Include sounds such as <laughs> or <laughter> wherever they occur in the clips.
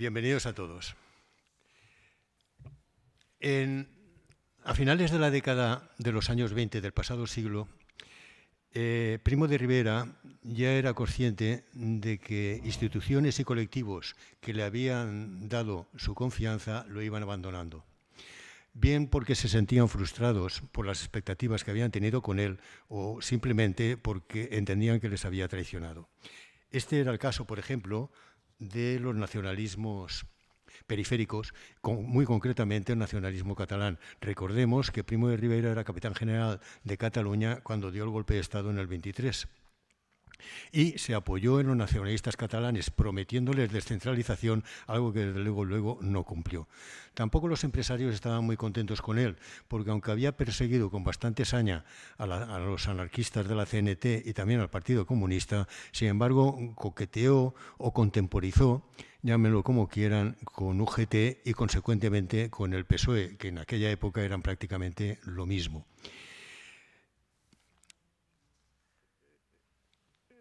bienvenidos a todos. a finales de la década de los años 20 del pasado siglo, eh, Primo de Rivera ya era consciente de que instituciones y colectivos que le habían dado su confianza lo iban abandonando, bien porque se sentían frustrados por las expectativas que habían tenido con él o simplemente porque entendían que les había traicionado. Este era el caso, por ejemplo, de los nacionalismos periféricos, con, muy concretamente el nacionalismo catalán. Recordemos que Primo de Rivera era capitán general de Cataluña cuando dio el golpe de Estado en el 23 y se apoyó en los nacionalistas catalanes, prometiéndoles descentralización, algo que luego luego no cumplió. Tampoco los empresarios estaban muy contentos con él, porque aunque había perseguido con bastante saña a, los anarquistas de la CNT y también al Partido Comunista, sin embargo coqueteó o contemporizó llámenlo como quieran, con UGT y consecuentemente con el PSOE, que en aquella época eran prácticamente lo mismo.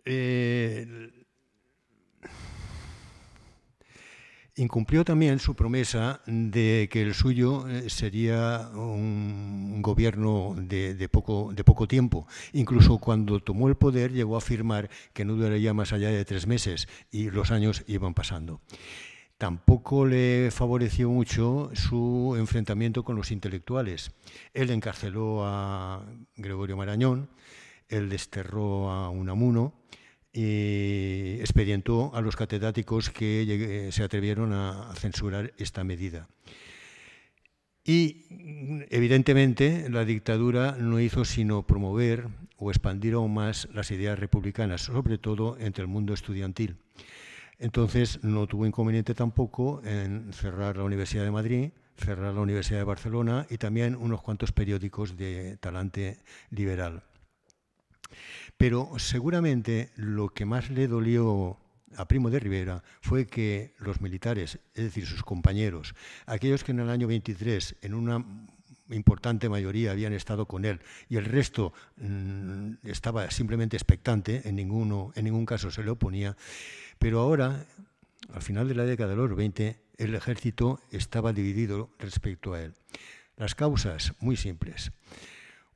Eh, incumplió también su promesa de que el suyo eh, sería un gobierno de, poco, de poco tiempo. Incluso cuando tomó el poder llegó a afirmar que no duraría más allá de tres meses y los años iban pasando. Tampoco le favoreció mucho su enfrentamiento con los intelectuales. Él encarceló a Gregorio Marañón, él desterró a Unamuno y expedientó a los catedráticos que eh, se atrevieron a censurar esta medida. Y mm, evidentemente la dictadura no hizo sino promover o expandir aún más las ideas republicanas, sobre todo entre el mundo estudiantil. Entonces no tuvo inconveniente tampoco en cerrar la Universidad de Madrid, cerrar la Universidad de Barcelona y también unos cuantos periódicos de talante liberal. Pero seguramente lo que más le dolió a Primo de Rivera fue que los militares, es decir, sus compañeros, aquellos que en el año 23, en una importante mayoría habían estado con él y el resto mm, estaba simplemente expectante, en, en ningún caso se le oponía, pero ahora, al final de la década de los 20, el ejército estaba dividido respecto a él. Las causas, muy simples.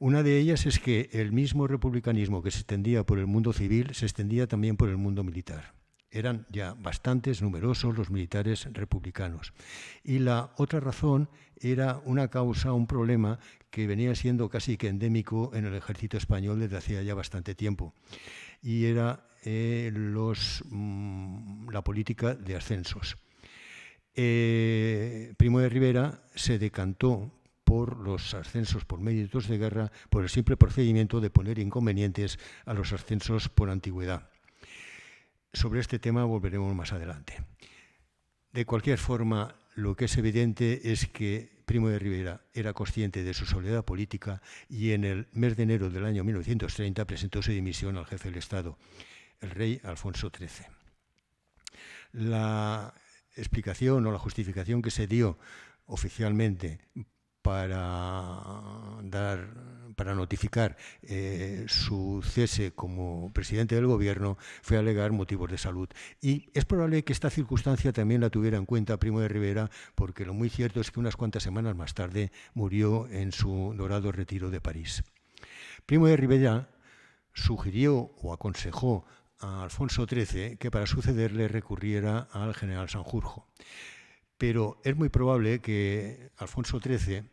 Una de ellas es que el mismo republicanismo que se extendía por el mundo civil se extendía también por el mundo militar. Eran ya bastantes numerosos los militares republicanos. Y la otra razón era una causa, un problema que venía siendo casi que endémico en el ejército español desde hacía ya bastante tiempo. Y era eh, mm, la política de ascensos. Eh, Primo de Rivera se decantó por los ascensos por méritos de guerra por el simple procedimiento de poner inconvenientes a los ascensos por antigüedad. Sobre este tema volveremos más adelante. De cualquier forma, lo que es evidente es que Primo de Rivera era consciente de su soledad política y en el mes de enero del año 1930 presentó su dimisión al jefe del Estado, el rey Alfonso XIII. La explicación o la justificación que se dio oficialmente para dar para notificar eh, su cese como presidente del gobierno fue alegar motivos de salud. Y es probable que esta circunstancia también la tuviera en cuenta Primo de Rivera, porque lo muy cierto es que unas cuantas semanas más tarde murió en su dorado retiro de París. Primo de Rivera sugirió o aconsejó a Alfonso XIII que para sucederle recurriera al general Sanjurjo. Pero es muy probable que Alfonso XIII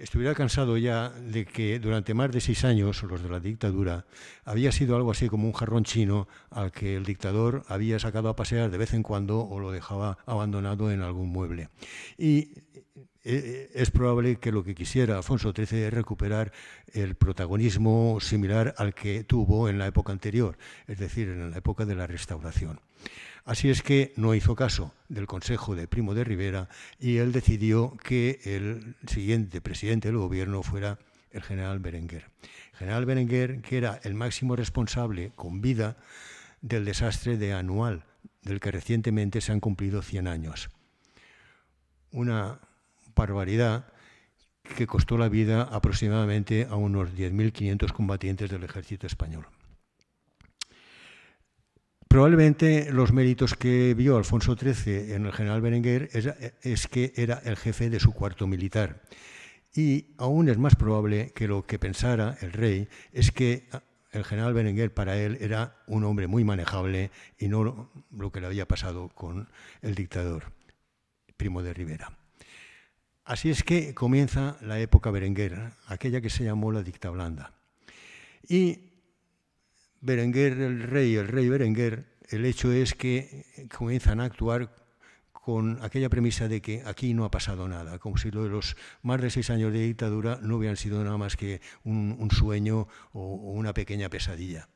estuviera cansado ya de que durante más de seis años, los de la dictadura, había sido algo así como un jarrón chino al que el dictador había sacado a pasear de vez en cuando o lo dejaba abandonado en algún mueble. Y eh, eh, es probable que lo que quisiera Alfonso XIII es recuperar el protagonismo similar al que tuvo en la época anterior, es decir, en la época de la restauración. Así es que no hizo caso del consejo de Primo de Rivera y él decidió que el siguiente presidente del gobierno fuera el general Berenguer. general Berenguer, que era el máximo responsable con vida del desastre de Anual, del que recientemente se han cumplido 100 años. Una barbaridad que costó la vida aproximadamente a unos 10.500 combatientes del ejército español. Probablemente los méritos que vio Alfonso XIII en el general Berenguer es, que era el jefe de su cuarto militar. Y aún es más probable que lo que pensara el rey es que ah, el general Berenguer para él era un hombre muy manejable y no lo que le había pasado con el dictador Primo de Rivera. Así es que comienza la época berenguera, aquella que se llamó la dicta blanda. Y Berenguer el rey, el rey Berenguer, el hecho es que comienzan a actuar con aquella premisa de que aquí no ha pasado nada, como si lo de los más de seis años de dictadura no hubieran sido nada más que un, sueño o una pequeña pesadilla.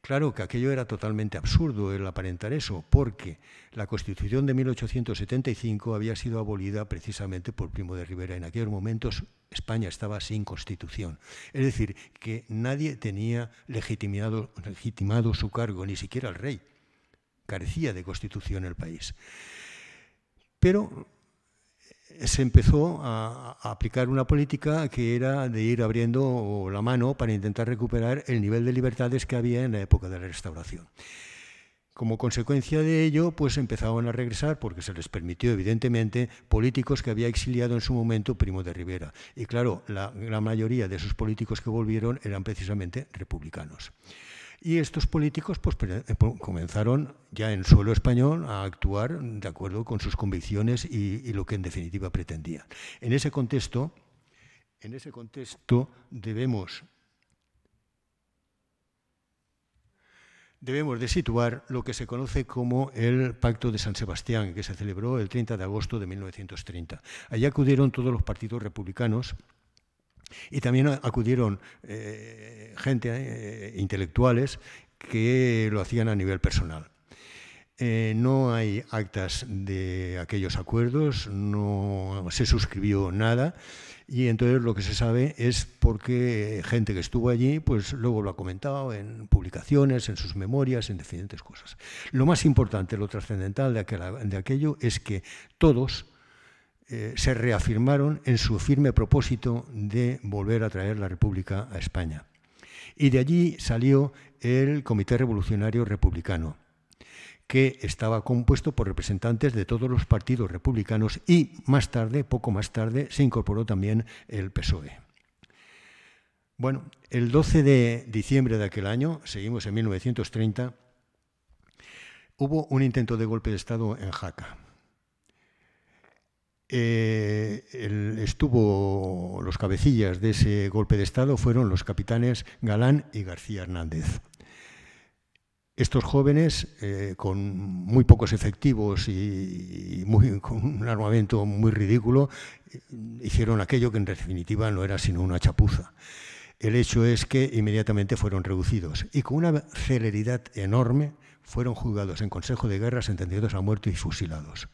Claro que aquello era totalmente absurdo el aparentar eso, porque la Constitución de 1875 había sido abolida precisamente por Primo de Rivera. En aquellos momentos España estaba sin constitución. Es decir, que nadie tenía legitimado, legitimado su cargo, ni siquiera el rey. Carecía de constitución el país. Pero se empezó a, aplicar una política que era de ir abriendo la mano para intentar recuperar el nivel de libertades que había en la época de la restauración. Como consecuencia de ello, pues empezaban a regresar, porque se les permitió, evidentemente, políticos que había exiliado en su momento Primo de Rivera. Y claro, la mayoría de esos políticos que volvieron eran precisamente republicanos. Y estos políticos pues, eh, comenzaron ya en suelo español a actuar de acuerdo con sus convicciones y, lo que en definitiva pretendían. En ese contexto, en ese contexto debemos, debemos de situar lo que se conoce como el Pacto de San Sebastián, que se celebró el 30 de agosto de 1930. Allí acudieron todos los partidos republicanos y también acudieron eh, gente, eh, intelectuales, que lo hacían a nivel personal. Eh, no hay actas de aquellos acuerdos, no se suscribió nada y entonces lo que se sabe es por qué gente que estuvo allí, pues luego lo ha comentado en publicaciones, en sus memorias, en diferentes cosas. Lo más importante, lo trascendental de, aquel, de aquello es que todos, eh, se reafirmaron en su firme propósito de volver a traer la República a España. Y de allí salió el Comité Revolucionario Republicano, que estaba compuesto por representantes de todos los partidos republicanos y más tarde, poco más tarde, se incorporó también el PSOE. Bueno, el 12 de diciembre de aquel año, seguimos en 1930, hubo un intento de golpe de Estado en Jaca. Eh, estuvo los cabecillas de ese golpe de Estado fueron los capitanes Galán y García Hernández. Estos jóvenes, eh, con muy pocos efectivos y, <laughs> con un armamento muy ridículo, eh, hicieron aquello que en definitiva no era sino una chapuza. El hecho es que inmediatamente fueron reducidos y con una celeridad enorme fueron juzgados en Consejo de Guerra, sentenciados a muerte y fusilados.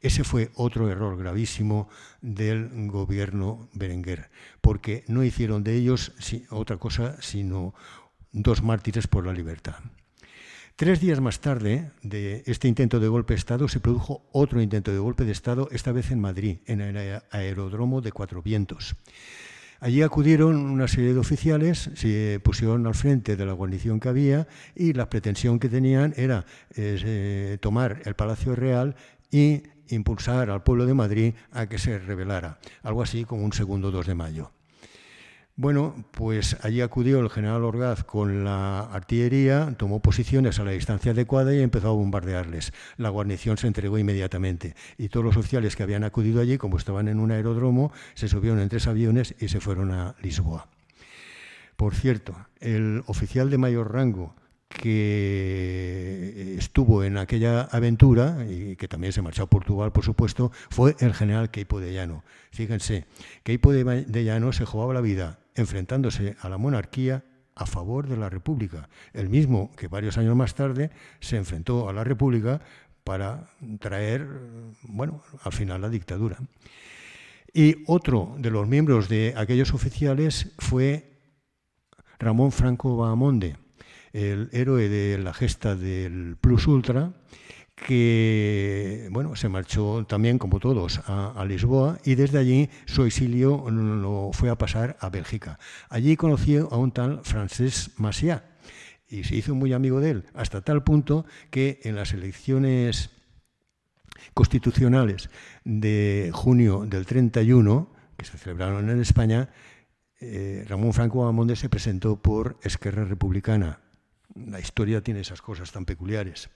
Ese fue otro error gravísimo del gobierno Berenguer, porque no hicieron de ellos otra cosa sino dos mártires por la libertad. Tres días más tarde de este intento de golpe de Estado se produjo otro intento de golpe de Estado, esta vez en Madrid, en el aeródromo de Cuatro Vientos. Allí acudieron una serie de oficiales, se pusieron al frente de la guarnición que había y la pretensión que tenían era eh, tomar el Palacio Real y impulsar al pueblo de Madrid a que se rebelara, algo así como un segundo 2 de mayo. Bueno, pues allí acudió el general Orgaz con la artillería, tomó posiciones a la distancia adecuada y empezó a bombardearles. La guarnición se entregó inmediatamente y todos los oficiales que habían acudido allí, como estaban en un aeródromo, se subieron en tres aviones y se fueron a Lisboa. Por cierto, el oficial de mayor rango que estuvo en aquella aventura y que también se marchó a Portugal, por supuesto, fue el general Queipo de Llano. Fíjense, Queipo de Llano se jugaba la vida enfrentándose a la monarquía a favor de la República, el mismo que varios años más tarde se enfrentó a la República para traer, bueno, al final la dictadura. Y otro de los miembros de aquellos oficiales fue Ramón Franco Bahamonde el héroe de la gesta del Plus Ultra, que bueno, se marchó también, como todos, a, Lisboa y desde allí su exilio lo fue a pasar a Bélgica. Allí conoció a un tal Francés Massiá y se hizo muy amigo de él, hasta tal punto que en las elecciones constitucionales de junio del 31, que se celebraron en España, eh, Ramón Franco Amonde se presentó por Esquerra Republicana, la historia tiene esas cosas tan peculiares.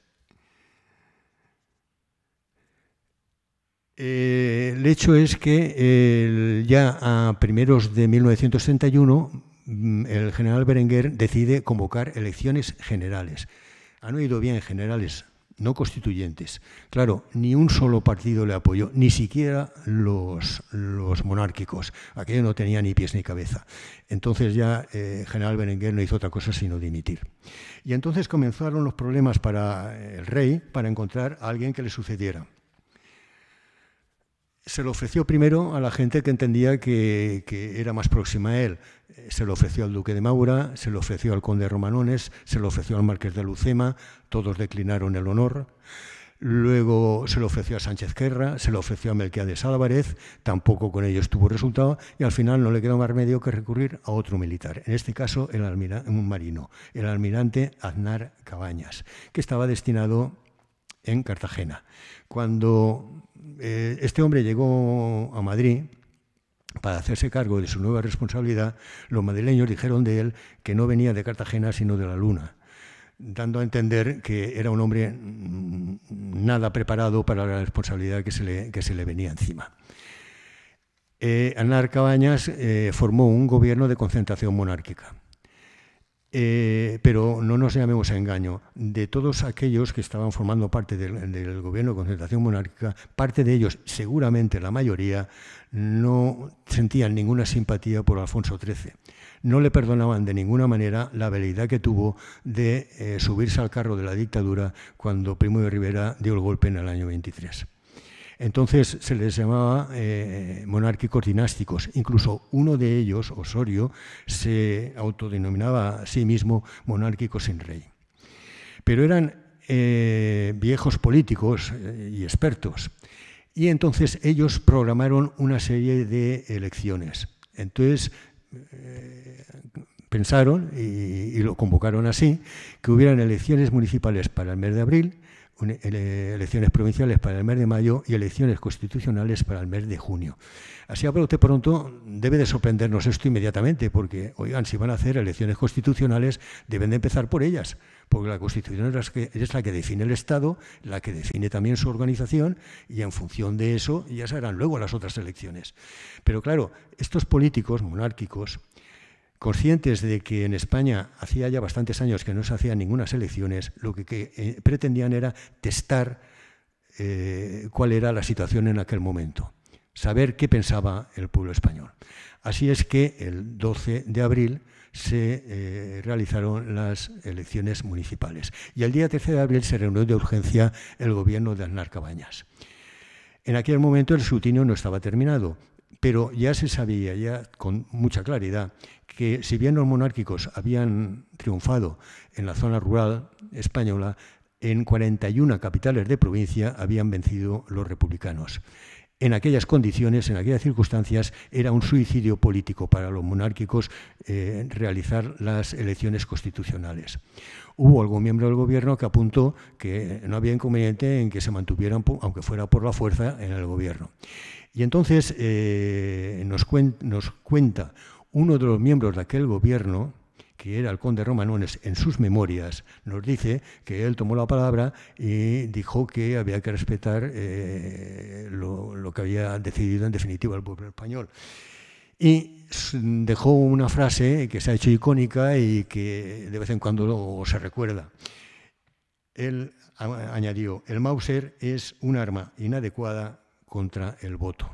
Eh, el hecho es que ya a primeros de 1931 mm, el general Berenguer decide convocar elecciones generales. Han oído bien generales, no constituyentes. Claro, ni un solo partido le apoyó, ni siquiera los, los monárquicos. Aquello no tenía ni pies ni cabeza. Entonces ya el eh, general Berenguer no hizo otra cosa sino dimitir. Y entonces comenzaron los problemas para el rey, para encontrar a alguien que le sucediera se lo ofreció primero a la gente que entendía que, era más próxima a él. Eh, se lo ofreció al duque de Maura, se lo ofreció al conde Romanones, se lo ofreció al marqués de Lucema, todos declinaron el honor. Luego se lo ofreció a Sánchez Guerra, se lo ofreció a Melquiades Álvarez, tampoco con ellos tuvo resultado y al final no le quedó más remedio que recurrir a otro militar, en este caso el un marino, el almirante Aznar Cabañas, que estaba destinado en Cartagena. Cuando eh, este hombre llegó a Madrid para hacerse cargo de su nueva responsabilidad, los madrileños dijeron de él que no venía de Cartagena sino de la Luna, dando a entender que era un hombre mm, nada preparado para la responsabilidad que se le, venía encima. Eh, Anar Cabañas eh, formó un gobierno de concentración monárquica. Eh, pero no nos llamemos a engaño. De todos aquellos que estaban formando parte del, gobierno de concentración monárquica, parte de ellos, seguramente la mayoría, no sentían ninguna simpatía por Alfonso XIII. No le perdonaban de ninguna manera la habilidad que tuvo de eh, subirse al carro de la dictadura cuando Primo de Rivera dio el golpe en el año 23. Entonces se les llamaba eh, monárquicos dinásticos. Incluso uno de ellos, Osorio, se autodenominaba a sí mismo monárquico sin rey. Pero eran eh, viejos políticos eh, y expertos. Y entonces ellos programaron una serie de elecciones. Entonces pensaron, y lo convocaron así, que hubieran elecciones municipales para el mes de abril elecciones provinciales para el mes de mayo y elecciones constitucionales para el mes de junio. Así a de pronto debe de sorprendernos esto inmediatamente, porque, oigan, si van a hacer elecciones constitucionales, deben de empezar por ellas, porque la Constitución que, es la que define el Estado, la que define también su organización, y en función de eso ya se harán luego las otras elecciones. Pero claro, estos políticos monárquicos, Conscientes de que en España hacía ya bastantes años que no se hacían ninguna elecciones, lo que, eh, pretendían era testar eh, cuál era la situación en aquel momento, saber qué pensaba el pueblo español. Así es que el 12 de abril se eh, realizaron las elecciones municipales y el día 13 de abril se reunió de urgencia el gobierno de Aznar Cabañas. En aquel momento el sutinio no estaba terminado, pero ya se sabía, ya con mucha claridad, que si bien los monárquicos habían triunfado en la zona rural española, en 41 capitales de provincia habían vencido los republicanos. En aquellas condiciones, en aquellas circunstancias, era un suicidio político para los monárquicos eh, realizar las elecciones constitucionales. Hubo algún miembro del gobierno que apuntó que no había inconveniente en que se mantuvieran, aunque fuera por la fuerza, en el gobierno. Y entonces eh, nos cuenta uno de los miembros de aquel gobierno, que era el conde Romanones, en sus memorias nos dice que él tomó la palabra y dijo que había que respetar eh, lo, que había decidido en definitiva el pueblo español. Y dejó una frase que se ha hecho icónica y que de vez en cuando se recuerda. Él añadió, el Mauser es un arma inadecuada contra el voto.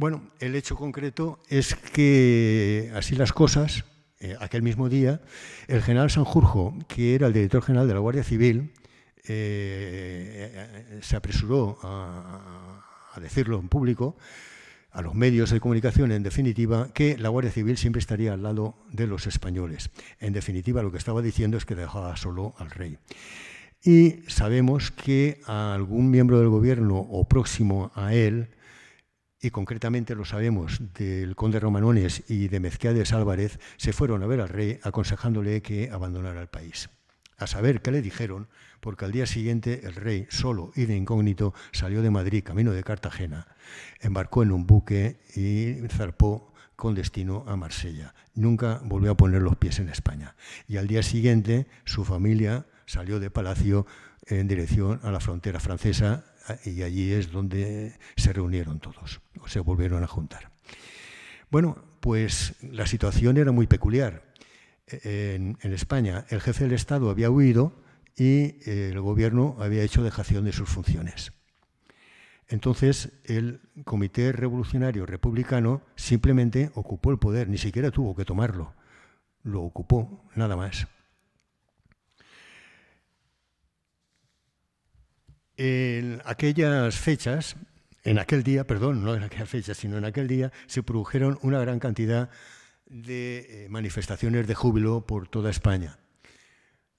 Bueno, el hecho concreto es que así las cosas, eh, aquel mismo día, el general Sanjurjo, que era el director general de la Guardia Civil, eh, eh, se apresuró a, decirlo en público, a los medios de comunicación, en definitiva, que la Guardia Civil siempre estaría al lado de los españoles. En definitiva, lo que estaba diciendo es que dejaba solo al rey. Y sabemos que algún miembro del gobierno o próximo a él y concretamente lo sabemos del conde Romanones y de Mezquiades Álvarez, se fueron a ver al rey aconsejándole que abandonara el país. A saber qué le dijeron, porque al día siguiente el rey, solo y de incógnito, salió de Madrid camino de Cartagena, embarcó en un buque y zarpó con destino a Marsella. Nunca volvió a poner los pies en España. Y al día siguiente su familia salió de Palacio en dirección a la frontera francesa y allí es donde se reunieron todos, o se volvieron a juntar. Bueno, pues la situación era muy peculiar. E-, en, España el jefe del Estado había huido y eh, el gobierno había hecho dejación de sus funciones. Entonces el Comité Revolucionario Republicano simplemente ocupó el poder, ni siquiera tuvo que tomarlo, lo ocupó nada más. En aquellas fechas, en aquel día, perdón, no en aquella fecha, sino en aquel día, se produjeron una gran cantidad de eh, manifestaciones de júbilo por toda España,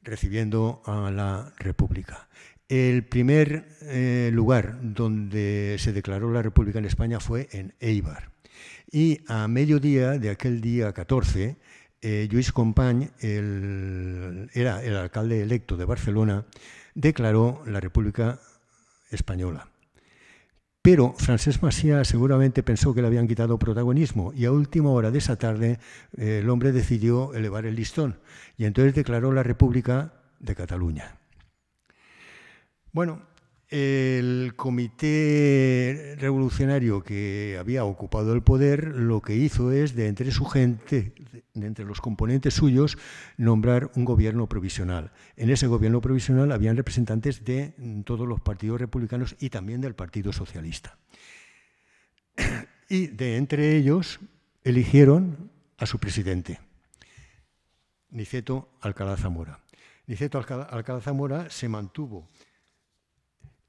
recibiendo a la República. El primer eh, lugar donde se declaró la República en España fue en Eibar. Y a mediodía de aquel día 14, Luis Compañ, era el alcalde electo de Barcelona, declaró la República española. Pero Francesc Macià seguramente pensó que le habían quitado protagonismo y a última hora de esa tarde eh, el hombre decidió elevar el listón y entonces declaró la República de Cataluña. Bueno, el comité revolucionario que había ocupado el poder lo que hizo es, de entre su gente, de entre los componentes suyos, nombrar un gobierno provisional. En ese gobierno provisional habían representantes de todos los partidos republicanos y también del Partido Socialista. Y de entre ellos eligieron a su presidente, Niceto Alcalá Zamora. Niceto Alcalá Zamora se mantuvo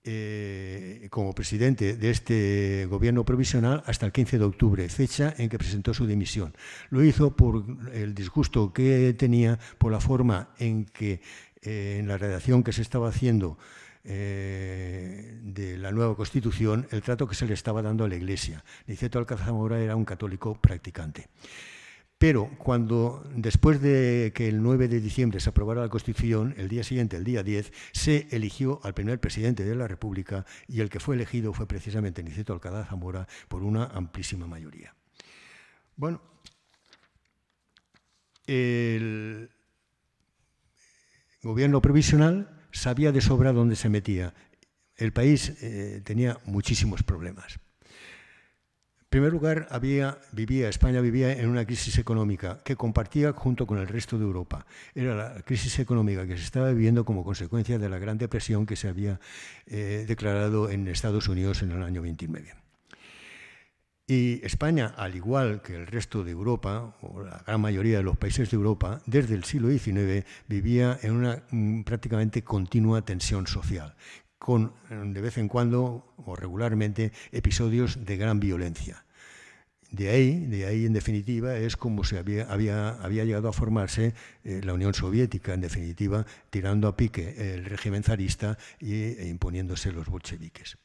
eh, como presidente de este gobierno provisional hasta el 15 de octubre, fecha en que presentó su dimisión. Lo hizo por el disgusto que tenía por la forma en que eh, en la redacción que se estaba haciendo eh, de la nueva Constitución, el trato que se le estaba dando a la Iglesia. Niceto Alcázar Mora era un católico practicante. Pero cuando, después de que el 9 de diciembre se aprobara la Constitución, el día siguiente, el día 10, se eligió al primer presidente de la República y el que fue elegido fue precisamente Niceto Alcalá Zamora por una amplísima mayoría. Bueno, el gobierno provisional sabía de sobra dónde se metía. El país eh, tenía muchísimos problemas. En primer lugar, España vivía en una crisis económica que compartía junto con el resto de Europa. Era la crisis económica que se estaba viviendo como consecuencia de la Gran Depresión que se había eh, declarado en Estados Unidos en el año 29. Y España, al igual que el resto de Europa, o la gran mayoría de los países de Europa, desde el siglo XIX vivía en una mm, prácticamente continua tensión social, con de vez en cuando o regularmente episodios de gran violencia. De ahí, de ahí en definitiva, es como se había, había, había llegado a formarse eh, la Unión Soviética, en definitiva, tirando a pique el régimen zarista e imponiéndose los bolcheviques.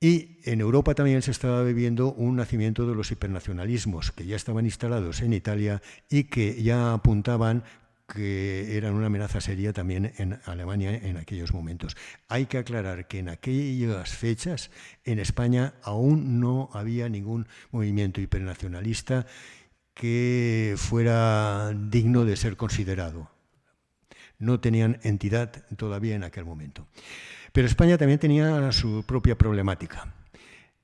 Y en Europa también se estaba viviendo un nacimiento de los hipernacionalismos que ya estaban instalados en Italia y que ya apuntaban que eran una amenaza seria también en Alemania en aquellos momentos. Hay que aclarar que en aquellas fechas en España aún no había ningún movimiento hipernacionalista que fuera digno de ser considerado. No tenían entidad todavía en aquel momento. Pero España también tenía su propia problemática.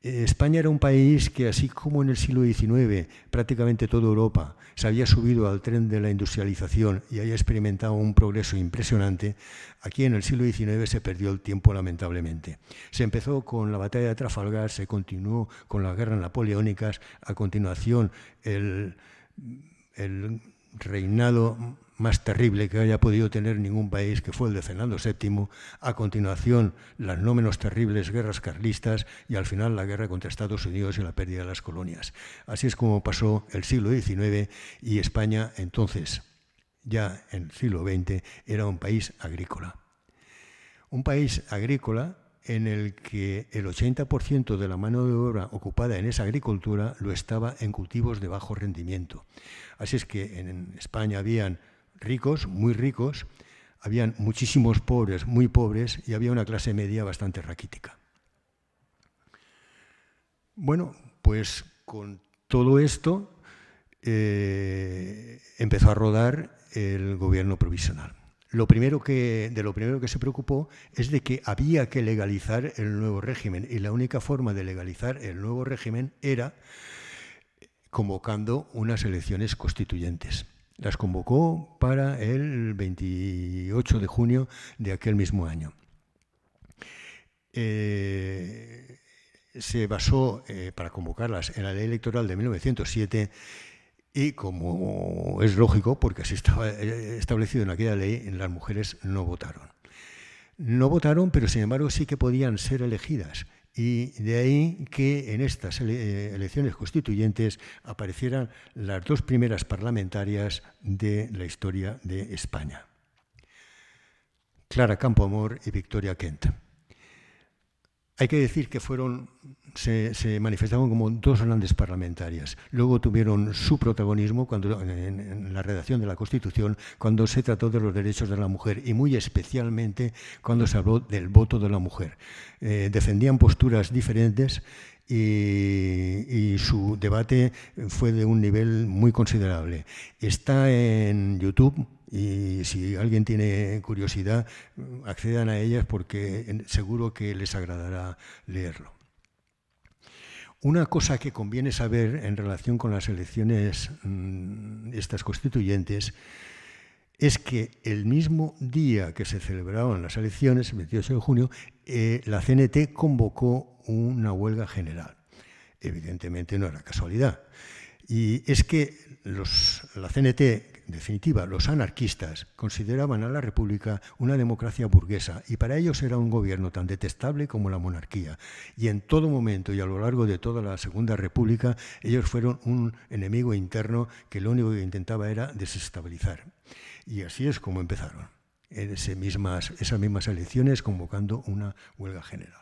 Eh, España era un país que, así como en el siglo XIX, prácticamente toda Europa se había subido al tren de la industrialización y había experimentado un progreso impresionante, aquí en el siglo XIX se perdió el tiempo lamentablemente. Se empezó con la batalla de Trafalgar, se continuó con las guerras napoleónicas, a continuación el, reinado más terrible que haya podido tener ningún país, que fue el de Fernando VII, a continuación las no menos terribles guerras carlistas y al final la guerra contra Estados Unidos y la pérdida de las colonias. Así es como pasó el siglo XIX y España entonces, ya en el siglo XX, era un país agrícola. Un país agrícola en el que el 80% de la mano de obra ocupada en esa agricultura lo estaba en cultivos de bajo rendimiento. Así es que en España habían ricos, muy ricos, habían muchísimos pobres, muy pobres, y había una clase media bastante raquítica. Bueno, pues con todo esto eh, empezó a rodar el gobierno provisional. Lo primero que, de lo primero que se preocupó es de que había que legalizar el nuevo régimen y la única forma de legalizar el nuevo régimen era convocando unas elecciones constituyentes. Las convocó para el 28 de junio de aquel mismo año. Eh, se basó eh, para convocarlas en la ley electoral de 1907 y como es lógico, porque así estaba eh, establecido en aquella ley, las mujeres no votaron. No votaron, pero sin embargo sí que podían ser elegidas y de ahí que en estas eh, elecciones constituyentes aparecieran las dos primeras parlamentarias de la historia de España, Clara Campoamor y Victoria Kent. Hay que decir que fueron se, manifestaron manifestaban como dos grandes parlamentarias. Luego tuvieron su protagonismo cuando, en, la redacción de la Constitución cuando se trató de los derechos de la mujer y muy especialmente cuando se habló del voto de la mujer. Eh, defendían posturas diferentes y, su debate fue de un nivel muy considerable. Está en YouTube y si alguien tiene curiosidad, accedan a ellas porque seguro que les agradará leerlo. Una cosa que conviene saber en relación con las elecciones mm, estas constituyentes es que el mismo día que se celebraban las elecciones, el 28 de junio, eh, la CNT convocó una huelga general. Evidentemente no era casualidad. Y es que los, la CNT definitiva, los anarquistas consideraban a la República una democracia burguesa y para ellos era un gobierno tan detestable como la monarquía. Y en todo momento y a lo largo de toda la Segunda República, ellos fueron un enemigo interno que lo único que intentaba era desestabilizar. Y así es como empezaron esas mismas elecciones convocando una huelga general.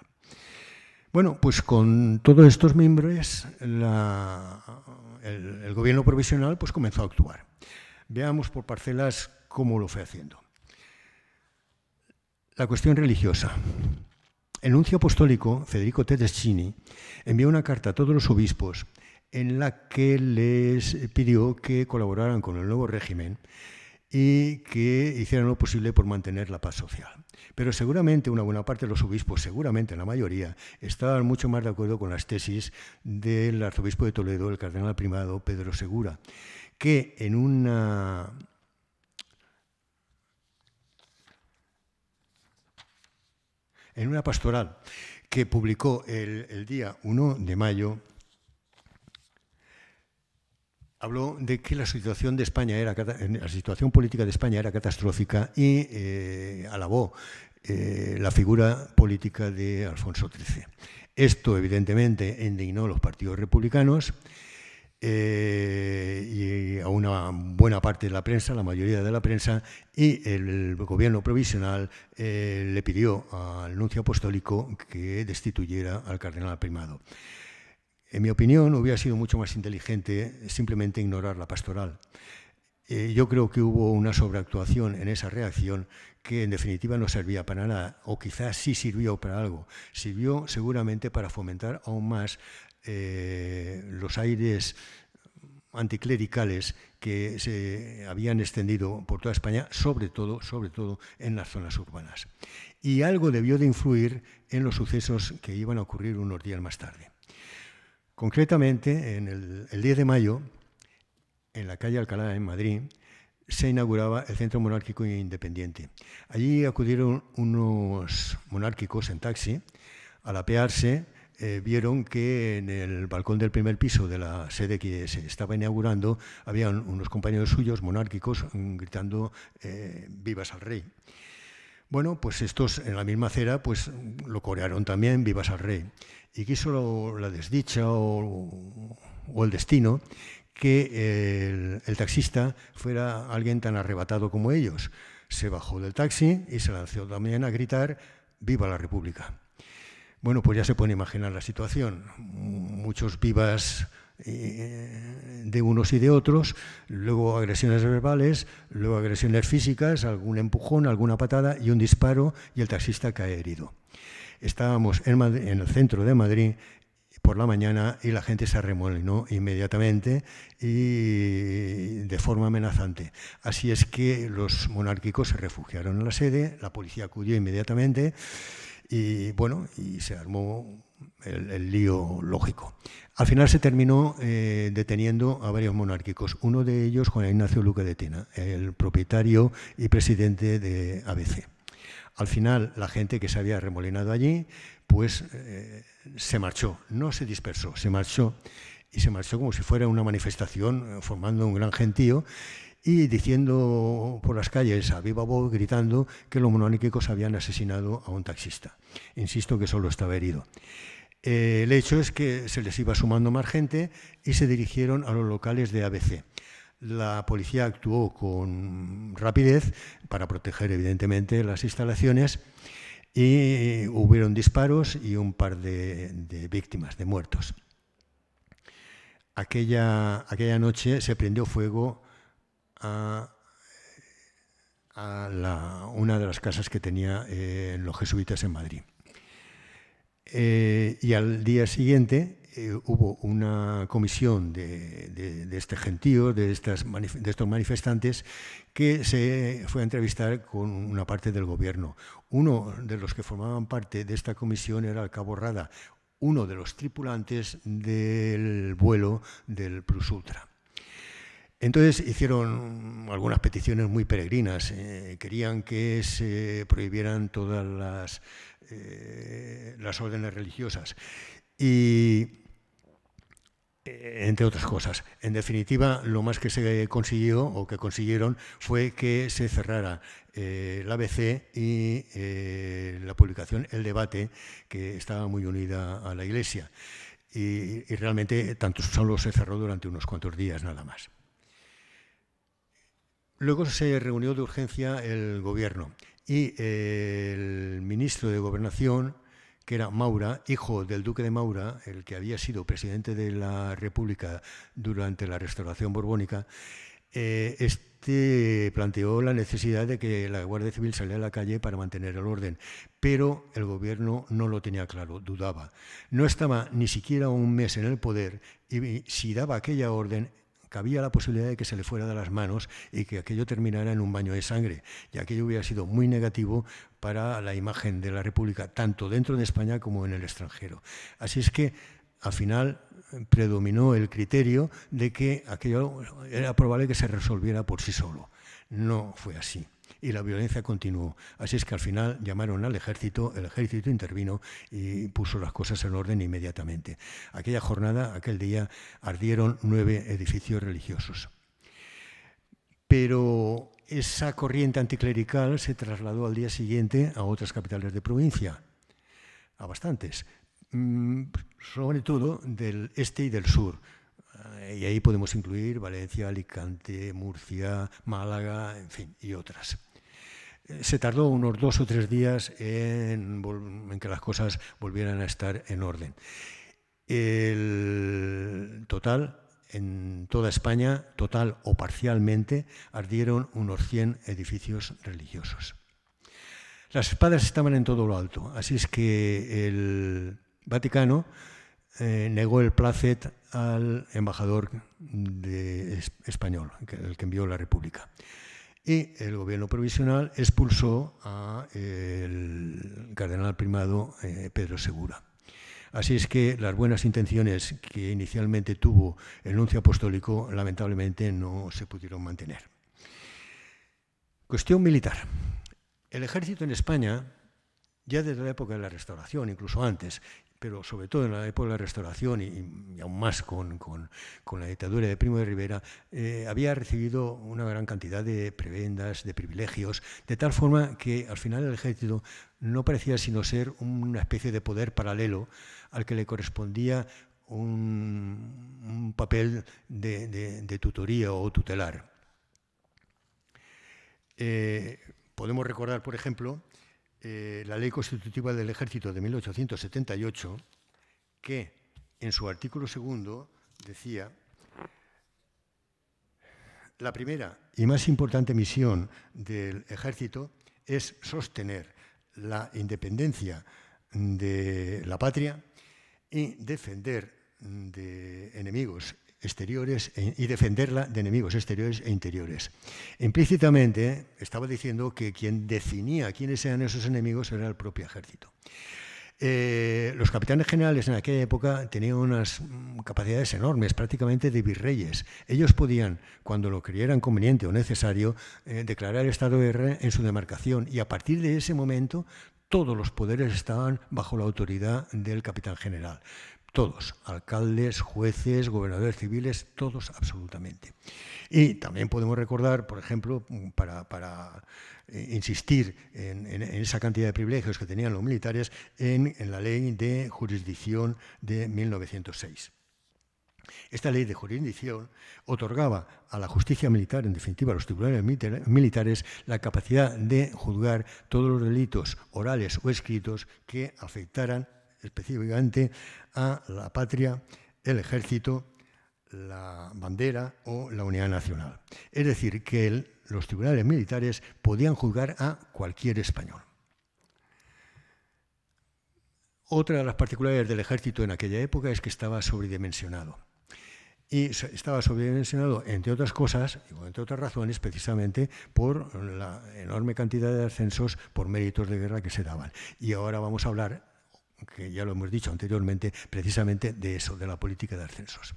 Bueno, pues con todos estos miembros, el, gobierno provisional pues comenzó a actuar. Veamos por parcelas cómo lo fue haciendo. La cuestión religiosa. El nuncio apostólico, Federico Tedeschini, envió una carta a todos los obispos en la que les pidió que colaboraran con el nuevo régimen y que hicieran lo posible por mantener la paz social. Pero seguramente una buena parte de los obispos, seguramente la mayoría, estaban mucho más de acuerdo con las tesis del arzobispo de Toledo, el cardenal primado Pedro Segura, que en una en una pastoral que publicó el, día 1 de mayo, habló de que la situación de España era la situación política de España era catastrófica y eh, alabó eh, la figura política de Alfonso XIII. Esto, evidentemente, indignó a los partidos republicanos eh, y a una buena parte de la prensa, la mayoría de la prensa, y el gobierno provisional eh, le pidió al nuncio apostólico que destituyera al cardenal primado. En mi opinión, hubiera sido mucho más inteligente simplemente ignorar la pastoral. Eh, yo creo que hubo una sobreactuación en esa reacción que en definitiva no servía para nada, o quizás sí sirvió para algo. Sirvió seguramente para fomentar aún más eh, los aires anticlericales que se habían extendido por toda España, sobre todo, sobre todo en las zonas urbanas. Y algo debió de influir en los sucesos que iban a ocurrir unos días más tarde. Concretamente, en el, el 10 de mayo, en la calle Alcalá, en Madrid, se inauguraba el Centro Monárquico Independiente. Allí acudieron unos monárquicos en taxi al apearse eh, vieron que en el balcón del primer piso de la sede que se estaba inaugurando había unos compañeros suyos monárquicos mm, gritando eh, vivas al rey. Bueno, pues estos en la misma acera pues lo corearon también vivas al rey. Y quiso la desdicha o, el destino que el taxista fuera alguien tan arrebatado como ellos. Se bajó del taxi y se lanzó también a gritar Viva la República. Bueno, pues ya se puede imaginar la situación. Muchos vivas eh, de unos y de otros, luego agresiones verbales, luego agresiones físicas, algún empujón, alguna patada y un disparo y el taxista cae herido. Estábamos en, el centro de Madrid por la mañana y la gente se arremolinó inmediatamente y de forma amenazante. Así es que los monárquicos se refugiaron en la sede, la policía acudió inmediatamente. Y bueno, y se armó el, lío lógico. Al final se terminó eh, deteniendo a varios monárquicos, uno de ellos Juan Ignacio Luque de Tena, el propietario y presidente de ABC. Al final, la gente que se había remolinado allí, pues eh, se marchó, no se dispersó, se marchó y se marchó como si fuera una manifestación eh, formando un gran gentío y diciendo por las calles a viva voz, gritando que los monárquicos habían asesinado a un taxista. Insisto que solo estaba herido. Eh, el hecho es que se les iba sumando más gente y se dirigieron a los locales de ABC. La policía actuó con rapidez para proteger evidentemente las instalaciones y hubieron disparos y un par de, víctimas, de muertos. Aquella, aquella noche se prendió fuego a, una de las casas que tenía eh, los jesuitas en Madrid. Eh, y al día siguiente eh, hubo una comisión de, este gentío, de, de, estos manifestantes, que se fue a entrevistar con una parte del gobierno. Uno de los que formaban parte de esta comisión era el cabo Rada, uno de los tripulantes del vuelo del Plus Ultra. Entonces hicieron algunas peticiones muy peregrinas. Eh, querían que se prohibieran todas las, eh, las órdenes religiosas. Y, eh, entre otras cosas. En definitiva, lo más que se consiguió o que consiguieron fue que se cerrara eh, el ABC y la publicación El Debate, que estaba muy unida a la Iglesia. Y, y realmente tanto solo se cerró durante unos cuantos días nada más. Luego se reunió de urgencia el gobierno y eh, el ministro de Gobernación, que era Maura, hijo del duque de Maura, el que había sido presidente de la República durante la restauración borbónica, eh, este planteó la necesidad de que la Guardia Civil saliera a la calle para mantener el orden, pero el gobierno no lo tenía claro, dudaba. No estaba ni siquiera un mes en el poder y si daba aquella orden, cabía la posibilidad de que se le fuera de las manos y que aquello terminara en un baño de sangre. Y aquello hubiera sido muy negativo para la imagen de la República, tanto dentro de España como en el extranjero. Así es que, al final, predominó el criterio de que aquello era probable que se resolviera por sí solo. No fue así y la violencia continuó. Así es que al final llamaron al ejército, el ejército intervino y puso las cosas en orden inmediatamente. Aquella jornada, aquel día, ardieron nueve edificios religiosos. Pero esa corriente anticlerical se trasladó al día siguiente a otras capitales de provincia, a bastantes, mm, sobre todo del este y del sur. Eh, y ahí podemos incluir Valencia, Alicante, Murcia, Málaga, en fin, y otras se tardó unos dos o tres días en, que las cosas volvieran a estar en orden. El total, en toda España, total o parcialmente, ardieron unos 100 edificios religiosos. Las espadas estaban en todo lo alto, así es que el Vaticano eh, negó el placet al embajador español, el que envió la República y el gobierno provisional expulsó al cardenal primado eh, Pedro Segura. Así es que las buenas intenciones que inicialmente tuvo el nuncio apostólico lamentablemente no se pudieron mantener. Cuestión militar. El ejército en España, ya desde la época de la Restauración, incluso antes, pero sobre todo en la época de la Restauración y, aún más con, la dictadura de Primo de Rivera, eh, había recibido una gran cantidad de prebendas, de privilegios, de tal forma que al final el ejército no parecía sino ser una especie de poder paralelo al que le correspondía un, papel de, tutoría o tutelar. Eh, podemos recordar, por ejemplo, eh, la ley constitutiva del ejército de 1878, que en su artículo segundo decía, la primera y más importante misión del ejército es sostener la independencia de la patria y defender de enemigos exteriores e, y defenderla de enemigos exteriores e interiores. Implícitamente estaba diciendo que quien definía quiénes eran esos enemigos era el propio ejército. Eh, los capitanes generales en aquella época tenían unas mm, capacidades enormes, prácticamente de virreyes. Ellos podían, cuando lo creyeran conveniente o necesario, eh, declarar estado de guerra en su demarcación y a partir de ese momento todos los poderes estaban bajo la autoridad del capitán general todos, alcaldes, jueces, gobernadores civiles, todos absolutamente. Y también podemos recordar, por ejemplo, para, eh, insistir en, esa cantidad de privilegios que tenían los militares, en, en la ley de jurisdicción de 1906. Esta ley de jurisdicción otorgaba a la justicia militar, en definitiva a los tribunales militares, la capacidad de juzgar todos los delitos orales o escritos que afectaran específicamente a la patria, el ejército, la bandera o la unidad nacional. Es decir, que los tribunales militares podían juzgar a cualquier español. Otra de las particularidades del ejército en aquella época es que estaba sobredimensionado. Y estaba sobredimensionado, entre otras cosas, y entre otras razones, precisamente por la enorme cantidad de ascensos por méritos de guerra que se daban. Y ahora vamos a hablar que ya lo hemos dicho anteriormente, precisamente de eso, de la política de ascensos.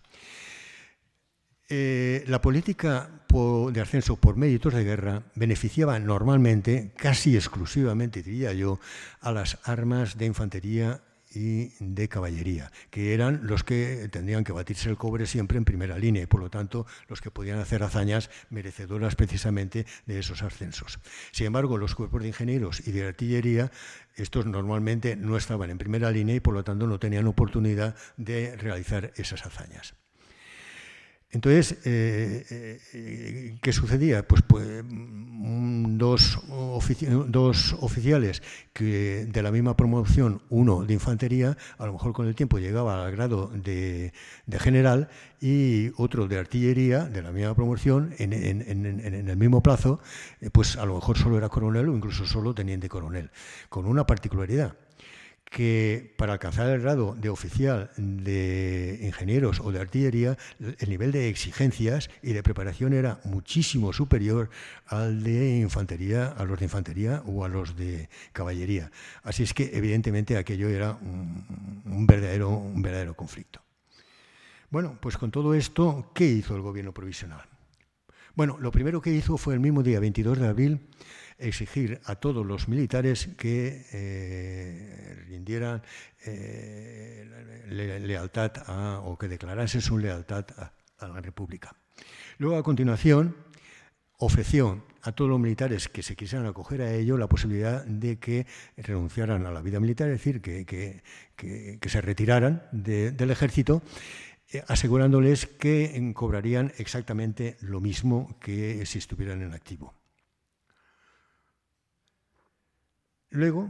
Eh, la política de ascenso por méritos de guerra beneficiaba normalmente, casi exclusivamente diría yo, a las armas de infantería y de caballería, que eran los que tendrían que batirse el cobre siempre en primera línea y por lo tanto los que podían hacer hazañas merecedoras precisamente de esos ascensos. Sin embargo, los cuerpos de ingenieros y de artillería, estos normalmente no estaban en primera línea y por lo tanto no tenían oportunidad de realizar esas hazañas. Entonces, eh, eh, ¿qué sucedía? Pues, pues dos, oficiales de la misma promoción, uno de infantería, a lo mejor con el tiempo llegaba al grado de, general y otro de artillería de la misma promoción en, el mismo plazo, eh, pues a lo mejor solo era coronel o incluso solo teniente coronel, con una particularidad que para alcanzar el grado de oficial de ingenieros o de artillería, el nivel de exigencias y de preparación era muchísimo superior al de infantería, a los de infantería o a los de caballería. Así es que, evidentemente, aquello era un, verdadero, un verdadero conflicto. Bueno, pues con todo esto, ¿qué hizo el gobierno provisional? Bueno, lo primero que hizo fue el mismo día, 22 de abril, exigir a todos los militares que eh, rindieran eh, lealtad o que declarasen su lealtad a, la República. Luego, a continuación, ofreció a todos los militares que se quisieran acoger a ello la posibilidad de que renunciaran a la vida militar, es decir, que, se retiraran del ejército, eh, asegurándoles que cobrarían exactamente lo mismo que si estuvieran en activo. Luego,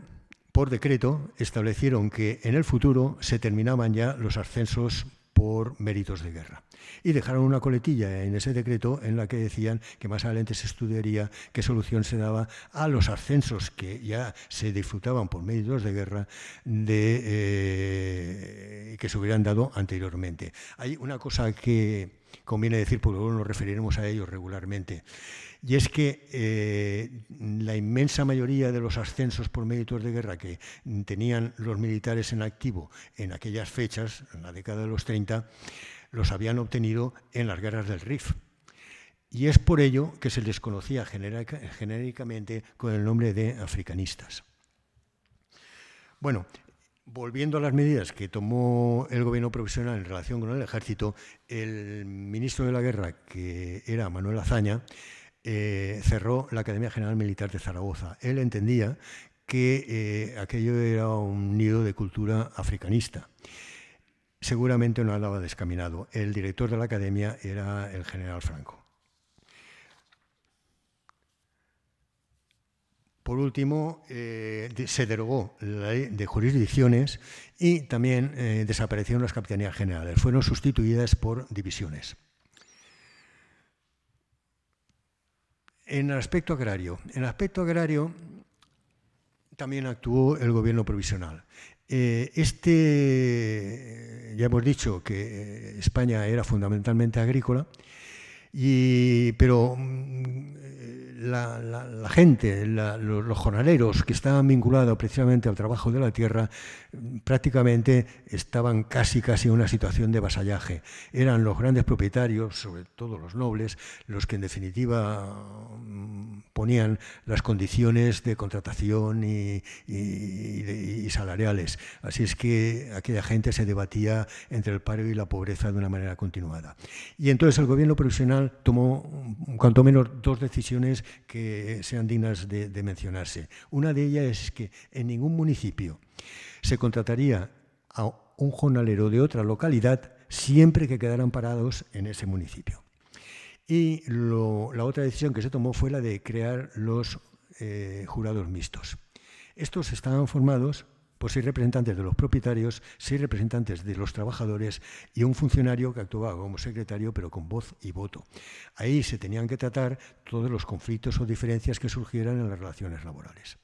por decreto, establecieron que en el futuro se terminaban ya los ascensos por méritos de guerra. Y dejaron una coletilla en ese decreto en la que decían que más adelante se estudiaría qué solución se daba a los ascensos que ya se disfrutaban por méritos de guerra eh, que se hubieran dado anteriormente. Hay una cosa que conviene decir, porque luego nos referiremos a ello regularmente. Y es que eh, la inmensa mayoría de los ascensos por méritos de guerra que tenían los militares en activo en aquellas fechas, en la década de los 30, los habían obtenido en las guerras del RIF. Y es por ello que se les conocía genéricamente con el nombre de africanistas. Bueno, Volviendo a las medidas que tomó el gobierno provisional en relación con el ejército, el ministro de la Guerra, que era Manuel Azaña, eh, cerró la Academia General Militar de Zaragoza. Él entendía que eh, aquello era un nido de cultura africanista. Seguramente no andaba descaminado. El director de la academia era el general Franco. Por último, eh, se derogó la ley de jurisdicciones y también desaparecieron las capitanías generales. Fueron sustituidas por divisiones. En el aspecto agrario, en el aspecto agrario también actuó el gobierno provisional. Eh, este, eh, ya hemos dicho que eh, España era fundamentalmente agrícola, y, pero mm, la, gente, los, jornaleros que estaban vinculados precisamente al trabajo de la tierra, prácticamente estaban casi, casi en una situación de vasallaje. Eran los grandes propietarios, sobre todo los nobles, los que en definitiva mm, ponían las condiciones de contratación y, y salariales. Así es que aquella gente se debatía entre el paro y la pobreza de una manera continuada. Y entonces el gobierno provisional tomó mm, cuanto menos dos decisiones que sean dignas de, mencionarse. Una de ellas es que en ningún municipio se contrataría a un jornalero de otra localidad siempre que quedaran parados en ese municipio. Y la otra decisión que se tomó fue la de crear los eh, jurados mixtos. Estos estaban formados por pues seis representantes de los propietarios, seis representantes de los trabajadores y un funcionario que actuaba como secretario, pero con voz y voto. Ahí se tenían que tratar todos los conflictos o diferencias que surgieran en las relaciones laborales.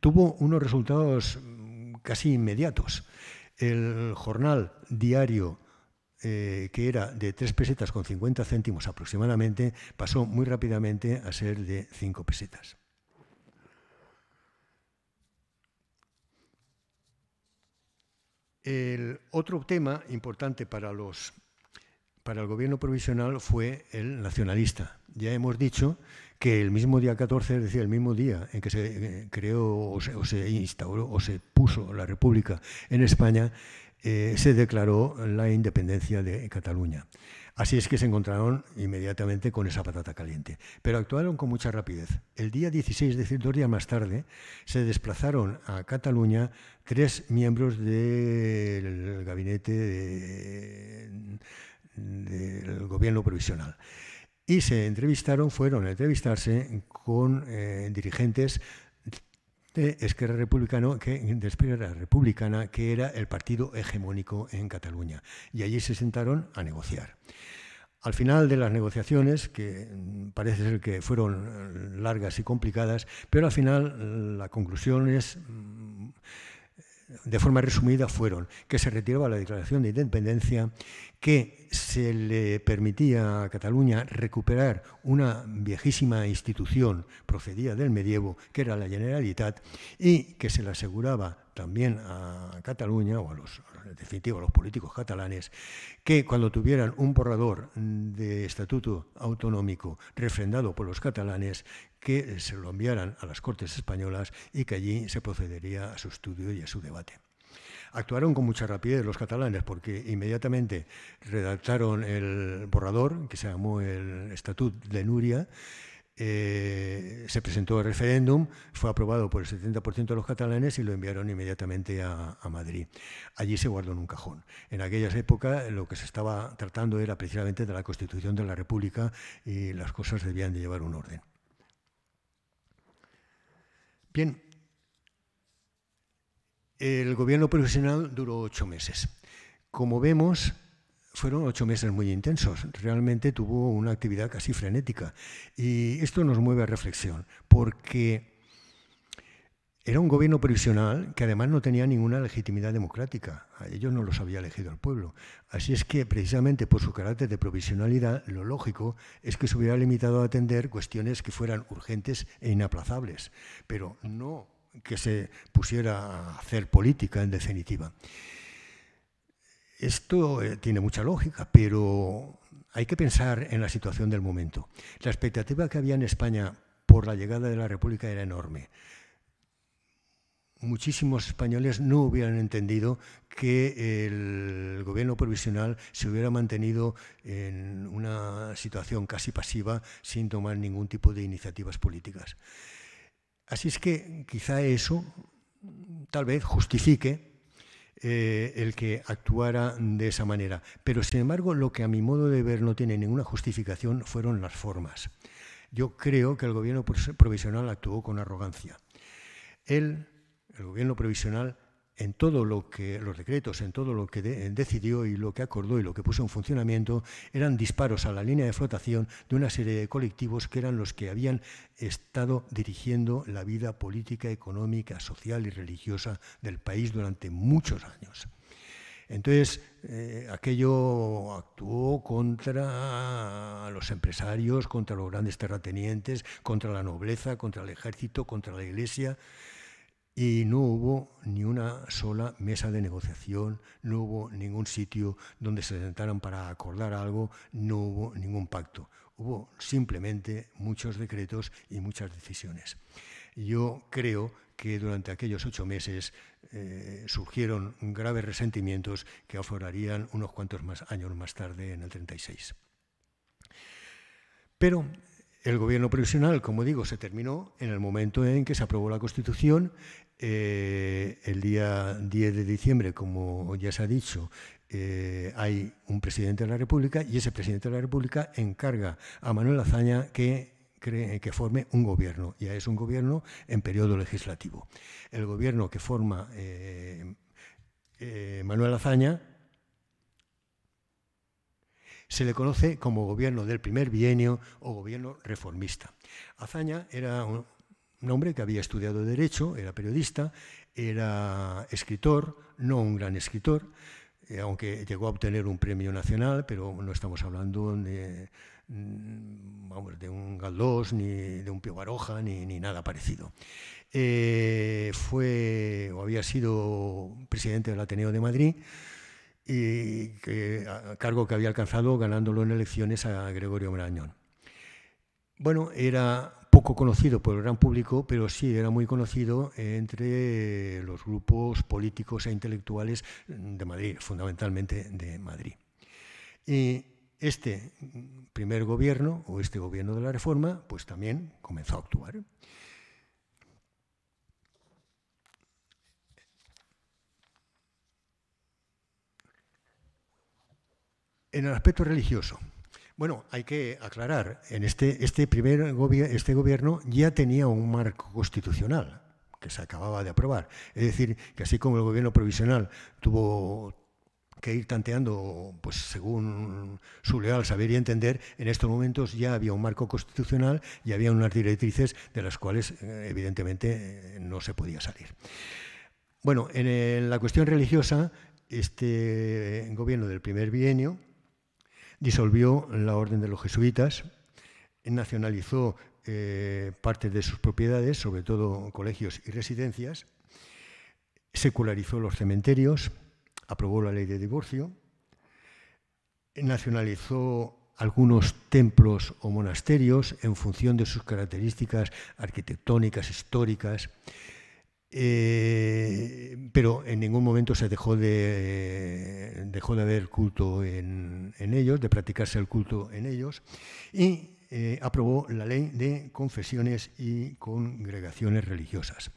Tuvo unos resultados mm, casi inmediatos. El jornal diario eh, que era de tres pesetas con 50 céntimos aproximadamente, pasó muy rápidamente a ser de cinco pesetas. El otro tema importante para, los, para el gobierno provisional fue el nacionalista. Ya hemos dicho que el mismo día 14, es decir, el mismo día en que se eh, creó o se, instauró o se puso la República en España, eh, se declaró la independencia de Cataluña. Así es que se encontraron inmediatamente con esa patata caliente. Pero actuaron con mucha rapidez. El día 16, es decir, dos días más tarde, se desplazaron a Cataluña tres miembros del gabinete del gobierno provisional y se entrevistaron, fueron a entrevistarse con eh, dirigentes es Esquerra que, de Esquerra Republicana, que era el partido hegemónico en Cataluña. Y allí se sentaron a negociar. Al final de las negociaciones, que parece ser que fueron largas y complicadas, pero al final la conclusión es de forma resumida fueron que se retiraba la declaración de independencia, que se le permitía a Cataluña recuperar una viejísima institución procedida del medievo, que era la Generalitat, y que se le aseguraba también a Cataluña, o a los, en definitiva a los políticos catalanes, que cuando tuvieran un borrador de estatuto autonómico refrendado por los catalanes, que se lo enviaran a las Cortes españolas y que allí se procedería a su estudio y a su debate. Actuaron con mucha rapidez los catalanes porque inmediatamente redactaron el borrador, que se llamó el Estatut de Nuria, eh, se presentó el referéndum, fue aprobado por el 70% de los catalanes y lo enviaron inmediatamente a, Madrid. Allí se guardó en un cajón. En aquellas épocas lo que se estaba tratando era precisamente de la constitución de la República y las cosas debían de llevar un orden. Bien, el gobierno profesional duró ocho meses. Como vemos, fueron ocho meses muy intensos, realmente tuvo una actividad casi frenética. Y esto nos mueve a reflexión, porque era un gobierno provisional que además no tenía ninguna legitimidad democrática. A ellos no los había elegido el pueblo. Así es que, precisamente por su carácter de provisionalidad, lo lógico es que se hubiera limitado a atender cuestiones que fueran urgentes e inaplazables, pero no que se pusiera a hacer política en definitiva. Esto eh, tiene mucha lógica, pero hay que pensar en la situación del momento. La expectativa que había en España por la llegada de la República era enorme. Muchísimos españoles no hubieran entendido que el gobierno provisional se hubiera mantenido en una situación casi pasiva sin tomar ningún tipo de iniciativas políticas. Así es que quizá eso tal vez justifique eh, el que actuara de esa manera. Pero, sin embargo, lo que a mi modo de ver no tiene ninguna justificación fueron las formas. Yo creo que el gobierno provisional actuó con arrogancia. Él, el gobierno provisional, en todo lo que los decretos, en todo lo que decidió y lo que acordó y lo que puso en funcionamiento, eran disparos a la línea de flotación de una serie de colectivos que eran los que habían estado dirigiendo la vida política, económica, social y religiosa del país durante muchos años. Entonces, eh, aquello actuó contra los empresarios, contra los grandes terratenientes, contra la nobleza, contra el ejército, contra la iglesia, y no hubo ni una sola mesa de negociación, no hubo ningún sitio donde se sentaran para acordar algo, no hubo ningún pacto. Hubo simplemente muchos decretos y muchas decisiones. Yo creo que durante aquellos ocho meses eh, surgieron graves resentimientos que aflorarían unos cuantos más años más tarde, en el 36. Pero el gobierno provisional, como digo, se terminó en el momento en que se aprobó la Constitución eh, el día 10 de diciembre, como ya se ha dicho, eh, hay un presidente de la República y ese presidente de la República encarga a Manuel Azaña que forme un gobierno. Ya es un gobierno en periodo legislativo. El gobierno que forma eh, Manuel Azaña se le conoce como gobierno del primer bienio o gobierno reformista. Azaña era un, un hombre que había estudiado derecho, era periodista, era escritor, no un gran escritor, eh, aunque llegó a obtener un premio nacional, pero no estamos hablando de, mm, vamos, de un Galdós, ni de un Pío Baroja, ni, ni nada parecido. Eh, fue o había sido presidente del Ateneo de Madrid, y cargo que había alcanzado ganándolo en elecciones a Gregorio Marañón. Bueno, era poco conocido por el gran público, pero sí era muy conocido entre los grupos políticos e intelectuales de Madrid, fundamentalmente de Madrid. Y este primer gobierno o este gobierno de la reforma, pues también comenzó a actuar. En el aspecto religioso, bueno, hay que aclarar, en este, este primer este gobierno ya tenía un marco constitucional que se acababa de aprobar. Es decir, que así como el gobierno provisional tuvo que ir tanteando, pues según su leal saber y entender, en estos momentos ya había un marco constitucional y había unas directrices de las cuales eh, evidentemente no se podía salir. Bueno, en eh, la cuestión religiosa, este gobierno del primer bienio disolvió la orden de los jesuitas, nacionalizó eh, parte de sus propiedades, sobre todo colegios y residencias, secularizó los cementerios, aprobó la ley de divorcio, nacionalizó algunos templos o monasterios en función de sus características arquitectónicas, históricas, eh, pero en ningún momento se dejó de, eh, dejó de haber culto en, ellos, de practicarse el culto en ellos, y eh, aprobó la ley de confesiones y congregaciones religiosas.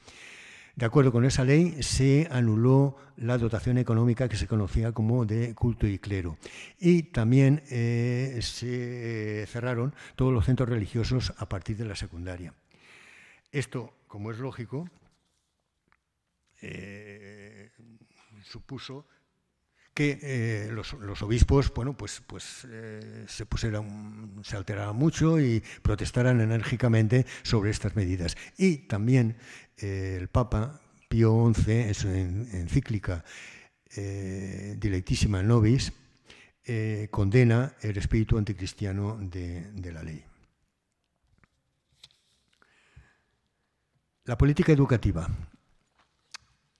De acuerdo con esa ley, se anuló la dotación económica que se conocía como de culto y clero. Y también se cerraron todos los centros religiosos a partir de la secundaria. Esto, como es lógico, eh, supuso que eh, los, obispos bueno, pues, pues, eh, se, pusieran, alteraran mucho y protestaran enérgicamente sobre estas medidas. Y también el Papa Pío XI, en su encíclica Dilectísima Nobis, condena el espíritu anticristiano de la ley. La política educativa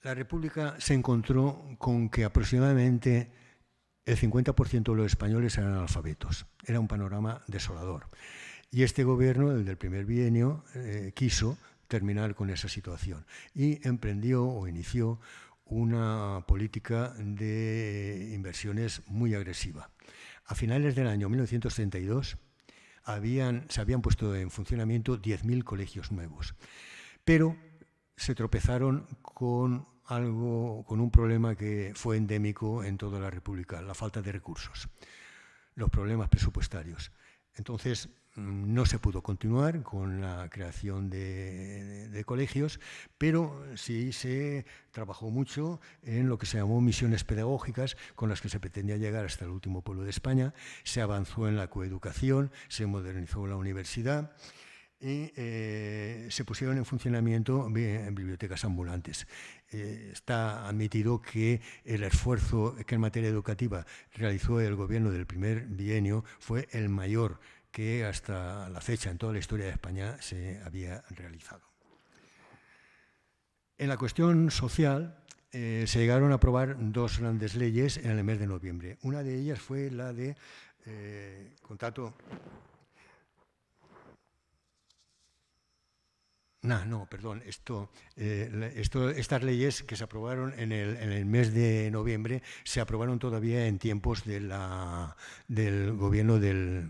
la República se encontró con que aproximadamente el 50% de los españoles eran analfabetos. Era un panorama desolador. Y este gobierno, el del primer bienio, eh, quiso terminar con esa situación y emprendió o inició una política de inversiones muy agresiva. A finales del año 1932 se habían puesto en funcionamiento 10.000 colegios nuevos, pero se tropezaron con algo, con un problema que fue endémico en toda la República, la falta de recursos, los problemas presupuestarios. Entonces, mm, no se pudo continuar con la creación de, colegios, pero sí se trabajó mucho en lo que se llamó misiones pedagógicas, con las que se pretendía llegar hasta el último pueblo de España. Se avanzó en la coeducación, se modernizó la universidad y eh, se pusieron en funcionamiento en bibliotecas ambulantes. Eh, está admitido que el esfuerzo que en materia educativa realizó el gobierno del primer bienio fue el mayor que hasta la fecha en toda la historia de España se había realizado. En la cuestión social, eh, se llegaron a aprobar dos grandes leyes en el mes de noviembre. Una de ellas fue la de eh, contato No, no, perdón. Esto, eh, esto, estas leyes que se aprobaron en el, mes de noviembre se aprobaron todavía en tiempos de la, del gobierno del,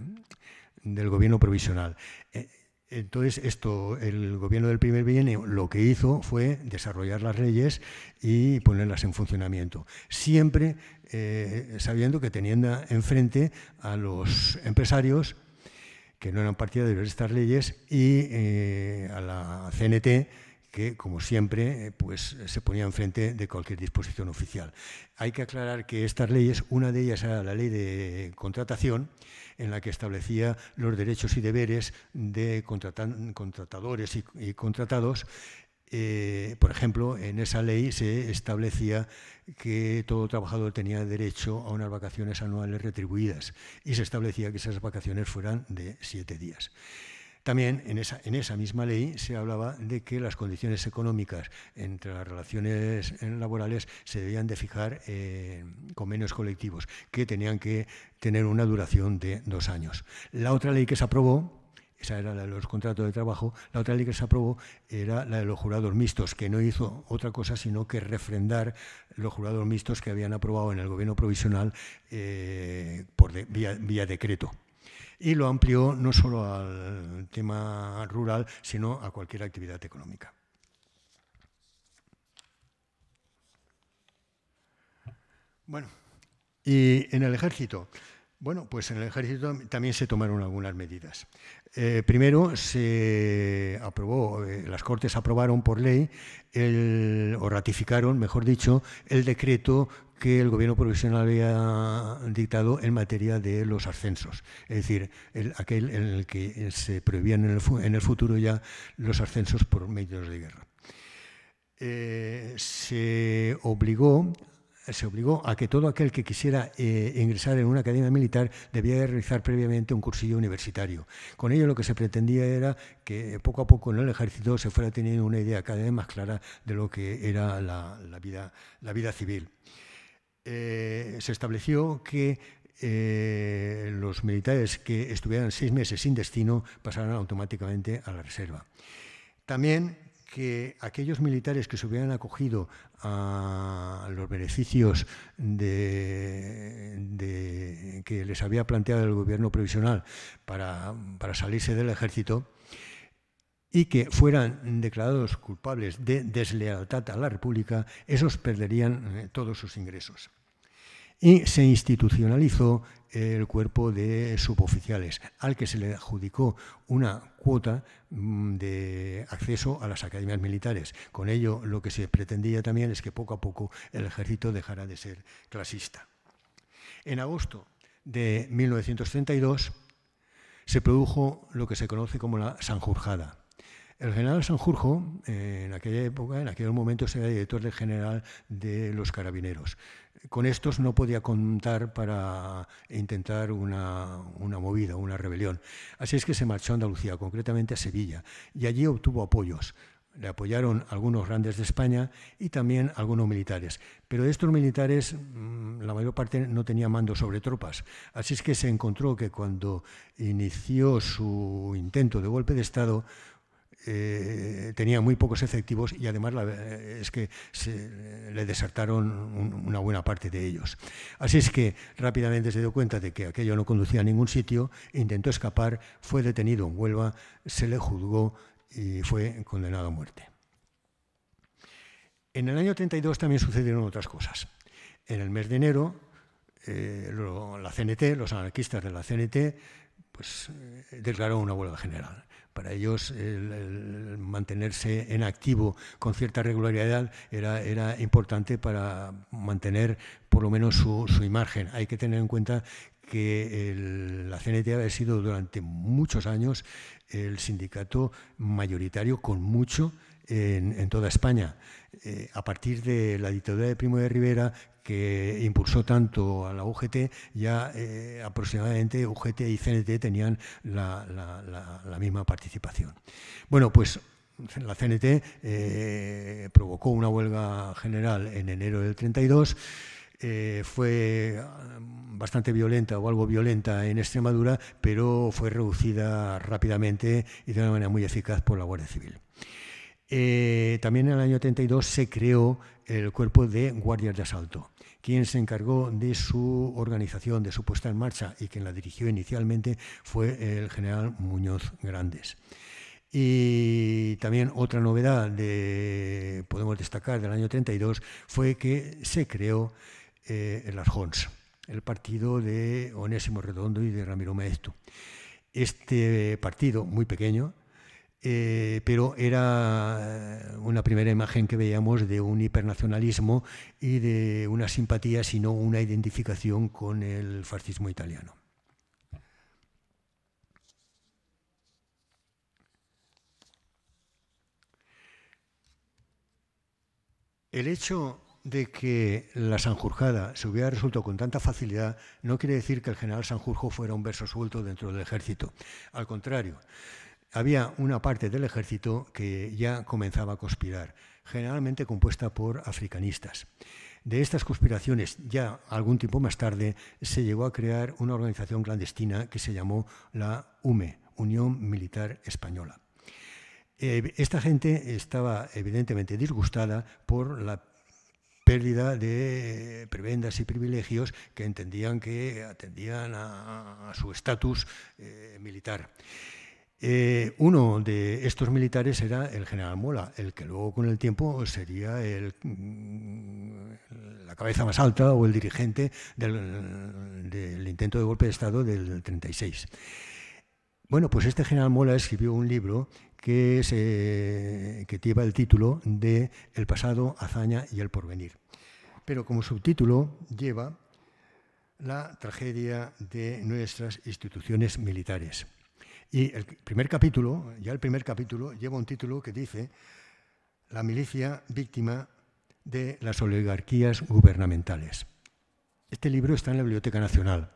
gobierno provisional. Eh, entonces, esto, el gobierno del primer bien lo que hizo fue desarrollar las leyes y ponerlas en funcionamiento, siempre eh, sabiendo que teniendo enfrente a los empresarios que no eran partidas de estas leyes, y eh, a la CNT, que, como siempre, eh, pues, se ponía enfrente de cualquier disposición oficial. Hay que aclarar que estas leyes, una de ellas era la ley de contratación, en la que establecía los derechos y deberes de contratadores y contratados, eh, por ejemplo, en esa ley se establecía que todo trabajador tenía derecho a unas vacaciones anuales retribuidas y se establecía que esas vacaciones fueran de siete días. También en esa, en esa, misma ley se hablaba de que las condiciones económicas entre las relaciones laborales se debían de fijar en eh, convenios colectivos que tenían que tener una duración de dos años. La otra ley que se aprobó esa era la de los contratos de trabajo, la otra ley que se aprobó era la de los jurados mixtos, que no hizo otra cosa sino que refrendar los jurados mixtos que habían aprobado en el gobierno provisional eh, por vía decreto y lo amplió no solo al tema rural, sino a cualquier actividad económica. Bueno, y en el ejército. Bueno, pues en el ejército también se tomaron algunas medidas. Eh, primero, se aprobó, eh, las Cortes aprobaron por ley, o ratificaron, mejor dicho, el decreto que el Gobierno provisional había dictado en materia de los ascensos. Es decir, aquel en el que se prohibían en el, futuro ya los ascensos por medios de guerra. Eh, se obligó se obligó a que todo aquel que quisiera eh, ingresar en una academia militar debía realizar previamente un cursillo universitario. Con ello lo que se pretendía era que eh, poco a poco en el ejército se fuera teniendo una idea cada vez más clara de lo que era la, vida, civil. Eh, se estableció que los militares que estuvieran seis meses sin destino pasaran automáticamente a la reserva. También que aquellos militares que se hubieran acogido a los beneficios que les había planteado el gobierno provisional para, para, salirse del ejército y que fueran declarados culpables de deslealtad a la República, esos perderían eh, todos sus ingresos y se institucionalizó el cuerpo de suboficiales, al que se le adjudicó una cuota mm, de acceso a las academias militares. Con ello, lo que se pretendía también es que poco a poco el ejército dejara de ser clasista. En agosto de 1932 se produjo lo que se conoce como la Sanjurjada. El general Sanjurjo, eh, en aquella época, en aquel momento, era director general de los carabineros con estos no podía contar para intentar una, una, movida, una rebelión. Así es que se marchó a Andalucía, concretamente a Sevilla, y allí obtuvo apoyos. Le apoyaron algunos grandes de España y también algunos militares. Pero de estos militares, mm, la mayor parte no tenía mando sobre tropas. Así es que se encontró que cuando inició su intento de golpe de Estado, eh, tenía muy pocos efectivos y además es que se, le desertaron una buena parte de ellos. Así es que rápidamente se dio cuenta de que aquello no conducía a ningún sitio, intentó escapar, fue detenido en Huelva, se le juzgó y fue condenado a muerte. En el año 32 también sucedieron otras cosas. En el mes de enero, eh, la CNT, los anarquistas de la CNT, pues eh, una huelga general. Para ellos el, mantenerse en activo con cierta regularidad era, importante para mantener por lo menos su, imagen. Hay que tener en cuenta que la CNT ha sido durante muchos años el sindicato mayoritario con mucho en, toda España. Eh, a partir de la dictadura de Primo de Rivera, impulsó tanto a la UGT, ya eh, aproximadamente UGT y CNT tenían la, misma participación. Bueno, pues la CNT eh, provocó una huelga general en enero del 32. Eh, fue um, bastante violenta o algo violenta en Extremadura, pero fue reducida rápidamente y de una manera muy eficaz por la Guardia Civil. también en el año 32 se creó el cuerpo de guardias de asalto quien se encargó de su organización, de su puesta en marcha y quien la dirigió inicialmente fue el general Muñoz Grandes. Y también otra novedad de, podemos destacar del año 32 fue que se creó eh, el Arjons, el partido de Onésimo Redondo y de Ramiro Maestu. Este partido, muy pequeño, eh, pero era eh, una primera imagen que veíamos de un hipernacionalismo y de una simpatía, sino una identificación con el fascismo italiano. El hecho de que la Sanjurjada se hubiera resuelto con tanta facilidad no quiere decir que el general Sanjurjo fuera un verso suelto dentro del ejército. Al contrario, había una parte del ejército que ya comenzaba a conspirar, generalmente compuesta por africanistas. De estas conspiraciones, ya algún tiempo más tarde, se llegó a crear una organización clandestina que se llamó la UME, Unión Militar Española. Eh, esta gente estaba evidentemente disgustada por la pérdida de prebendas y privilegios que entendían que atendían a, su estatus eh, militar. Eh, uno de estos militares era el general Mola, el que luego con el tiempo sería mm, la cabeza más alta o el dirigente del, intento de golpe de Estado del 36. Bueno, pues este general Mola escribió un libro que lleva el título de El pasado, hazaña y el porvenir. Pero como subtítulo lleva La tragedia de nuestras instituciones militares. Y el primer capítulo, ya el primer capítulo, lleva un título que dice La milicia víctima de las oligarquías gubernamentales. Este libro está en la Biblioteca Nacional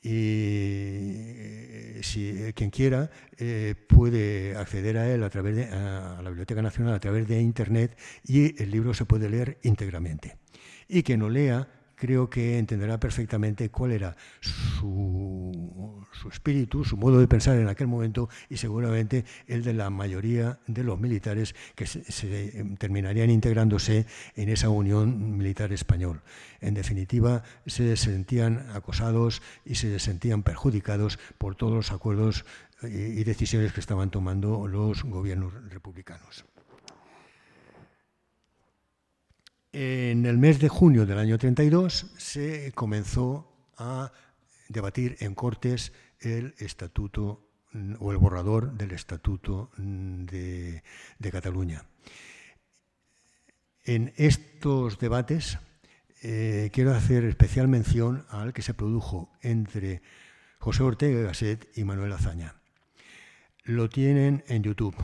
y eh, si eh, quien quiera eh, puede acceder a él a través de la Biblioteca Nacional a través de internet y el libro se puede leer íntegramente. Y quien lo lea creo que entenderá perfectamente cuál era su su espíritu, su modo de pensar en aquel momento y seguramente el de la mayoría de los militares que se, em, terminarían integrándose en esa unión militar español. En definitiva, se sentían acosados y se sentían perjudicados por todos los acuerdos eh, y decisiones que estaban tomando los gobiernos republicanos. En el mes de junio del año 32 se comenzó a debatir en Cortes el estatuto mm, o el borrador del Estatuto mm, de, Cataluña. En estos debates eh, quiero hacer especial mención al que se produjo entre José Ortega Gasset y Manuel Azaña. Lo tienen en YouTube.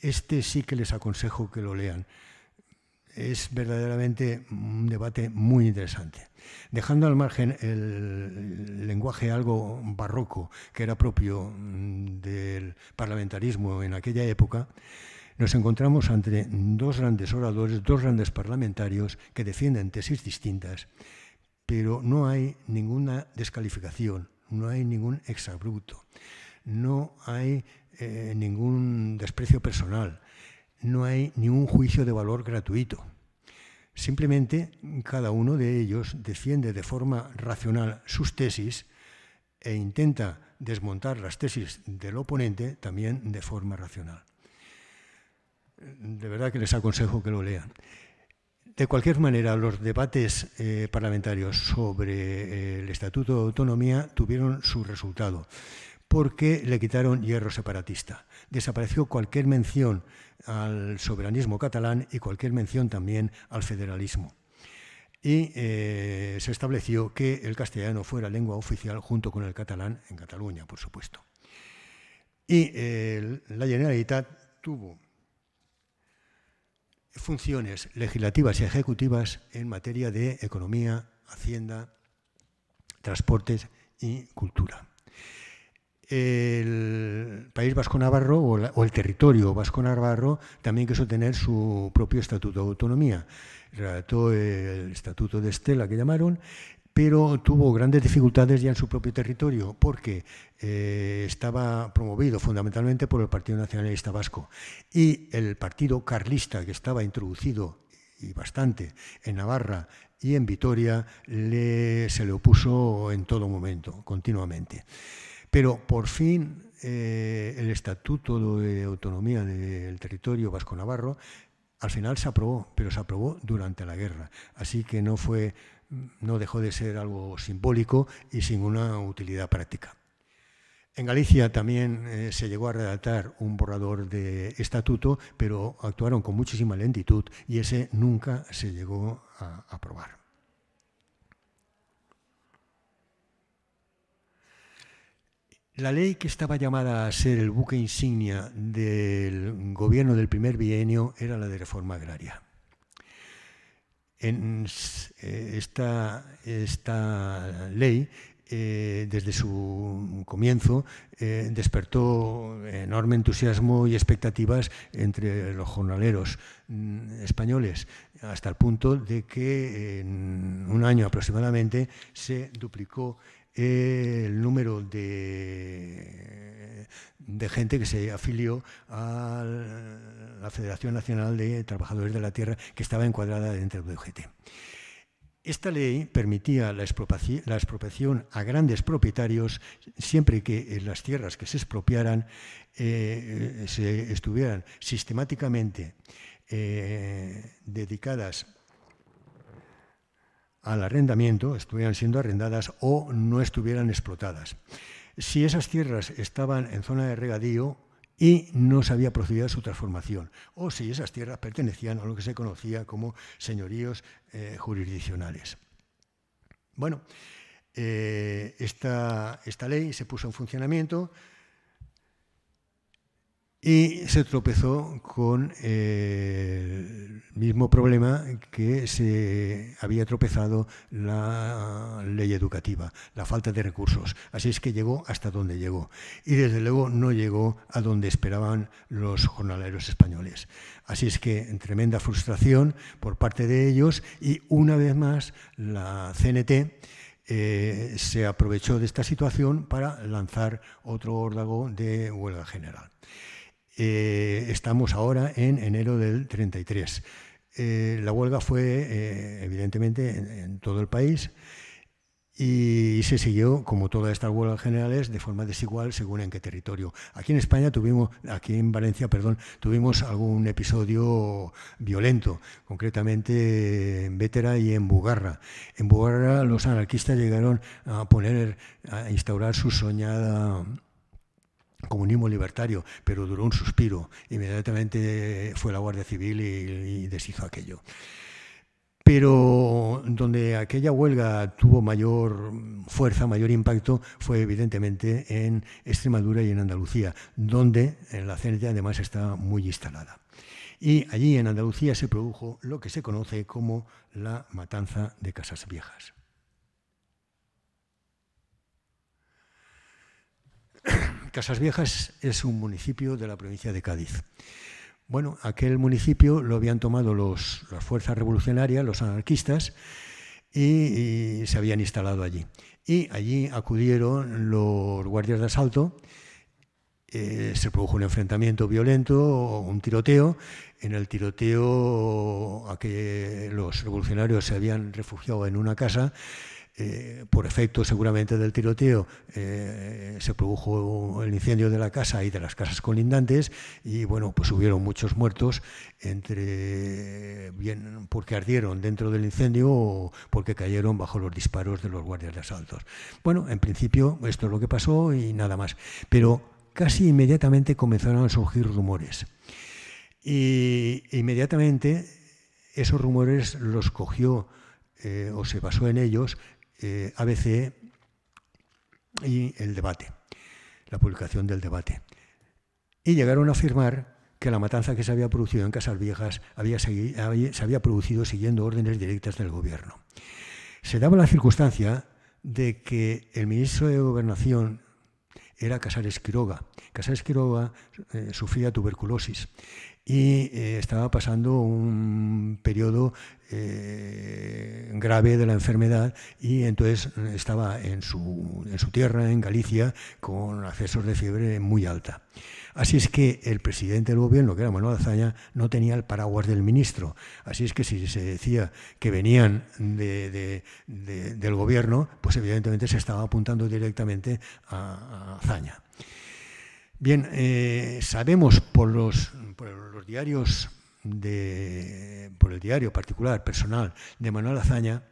Este sí que les aconsejo que lo lean es verdaderamente un debate muy interesante. Dejando al margen el lenguaje algo barroco que era propio mm, del parlamentarismo en aquella época, nos encontramos entre dos grandes oradores, dos grandes parlamentarios que defienden tesis distintas, pero no hay ninguna descalificación, no hay ningún exabrupto, no hay eh, ningún desprecio personal, no hay ni un juicio de valor gratuito. Simplemente cada uno de ellos defiende de forma racional sus tesis e intenta desmontar las tesis del oponente también de forma racional. De verdad que les aconsejo que lo lean. De cualquier manera, los debates eh, parlamentarios sobre eh, el Estatuto de Autonomía tuvieron su resultado porque le quitaron hierro separatista. Desapareció cualquier mención al soberanismo catalán y cualquier mención también al federalismo. Y eh, se estableció que el castellano fuera lengua oficial junto con el catalán en Cataluña, por supuesto. Y la Generalitat tuvo funciones legislativas y ejecutivas en materia de economía, hacienda, transportes y cultura el país vasco-navarro o, el territorio vasco-navarro también quiso tener su propio estatuto de autonomía. Relató el estatuto de Estela que llamaron, pero tuvo grandes dificultades ya en su propio territorio porque eh, estaba promovido fundamentalmente por el Partido Nacionalista Vasco y el Partido Carlista que estaba introducido y bastante en Navarra y en Vitoria se le opuso en todo momento, continuamente. Pero por fin eh, el Estatuto de Autonomía del Territorio Vasco-Navarro al final se aprobó, pero se aprobó durante la guerra. Así que no fue, no dejó de ser algo simbólico y sin una utilidad práctica. En Galicia también eh, se llegó a redactar un borrador de estatuto, pero actuaron con muchísima lentitud y ese nunca se llegó a aprobar. La ley que estaba llamada a ser el buque insignia del gobierno del primer bienio era la de reforma agraria. esta, ley, eh, desde su comienzo, eh, despertó enorme entusiasmo y expectativas entre los jornaleros mm, españoles, hasta el punto de que en un año aproximadamente se duplicó el número de, de gente que se afilió a la Federación Nacional de Trabajadores de la Tierra que estaba encuadrada dentro del UGT. Esta ley permitía la expropiación, a grandes propietarios siempre que las tierras que se expropiaran eh, se estuvieran sistemáticamente eh, dedicadas al arrendamiento estuvieran siendo arrendadas o no estuvieran explotadas. Si esas tierras estaban en zona de regadío y no se había procedido a su transformación, o si esas tierras pertenecían a lo que se conocía como señoríos eh, jurisdiccionales. Bueno, eh, esta, esta ley se puso en funcionamiento y se tropezó con eh, el mismo problema que se había tropezado la ley educativa, la falta de recursos. Así es que llegó hasta donde llegó y desde luego no llegó a donde esperaban los jornaleros españoles. Así es que tremenda frustración por parte de ellos y una vez más la CNT eh, se aprovechó de esta situación para lanzar otro órdago de huelga general. Eh, estamos ahora en enero del 33. Eh, la huelga fue, eh, evidentemente, en, todo el país y se siguió, como todas estas huelgas generales, de forma desigual según en qué territorio. Aquí en España tuvimos, aquí en Valencia, perdón, tuvimos algún episodio violento, concretamente en Vétera y en Bugarra. En Bugarra los anarquistas llegaron a poner, a instaurar su soñada comunismo libertario, pero duró un suspiro. Inmediatamente fue la Guardia Civil y, deshizo aquello. Pero donde aquella huelga tuvo mayor fuerza, mayor impacto, fue evidentemente en Extremadura y en Andalucía, donde en la CNT además está muy instalada. Y allí en Andalucía se produjo lo que se conoce como la matanza de Casas Viejas. <coughs> Casas Viejas es un municipio de la provincia de Cádiz. Bueno, aquel municipio lo habían tomado las fuerzas revolucionarias, los anarquistas, y, se habían instalado allí. Y allí acudieron los guardias de asalto. Eh, se produjo un enfrentamiento violento, un tiroteo. En el tiroteo a que los revolucionarios se habían refugiado en una casa eh, por efecto seguramente del tiroteo, eh, se produjo el incendio de la casa y de las casas colindantes y bueno, pues hubieron muchos muertos, entre porque ardieron dentro del incendio o porque cayeron bajo los disparos de los guardias de asaltos. Bueno, en principio esto es lo que pasó y nada más, pero casi inmediatamente comenzaron a surgir rumores. Y inmediatamente esos rumores los cogió eh, o se basó en ellos eh, ABC e y el debate, la publicación del debate. Y llegaron a afirmar que la matanza que se había producido en Casas Viejas había, se había producido siguiendo órdenes directas del gobierno. Se daba la circunstancia de que el ministro de Gobernación era Casares Quiroga. Casares Quiroga eh, sufría tuberculosis y eh, estaba pasando un periodo eh, grave de la enfermedad y entonces eh, estaba en su, tierra, en Galicia, con accesos de fiebre muy alta. Así es que el presidente del gobierno, que era Manuel Azaña, no tenía el paraguas del ministro. Así es que si se decía que venían del gobierno, pues evidentemente se estaba apuntando directamente a, a Azaña. Bien, sabemos por los diarios de, por el diario particular, personal, de Manuel Azaña,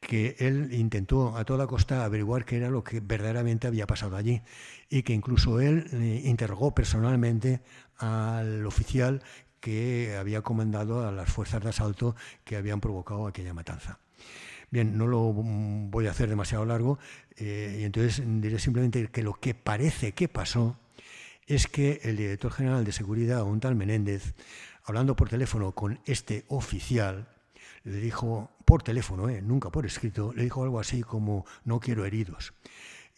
que él intentó a toda costa averiguar qué era lo que verdaderamente había pasado allí y que incluso él eh, interrogó personalmente al oficial que había comandado a las fuerzas de asalto que habían provocado aquella matanza. Bien, no lo voy a hacer demasiado largo eh, y entonces diré simplemente que lo que parece que pasó es que el director general de seguridad, un tal Menéndez, hablando por teléfono con este oficial, le dijo, por teléfono, eh, nunca por escrito, le dijo algo así como, no quiero heridos.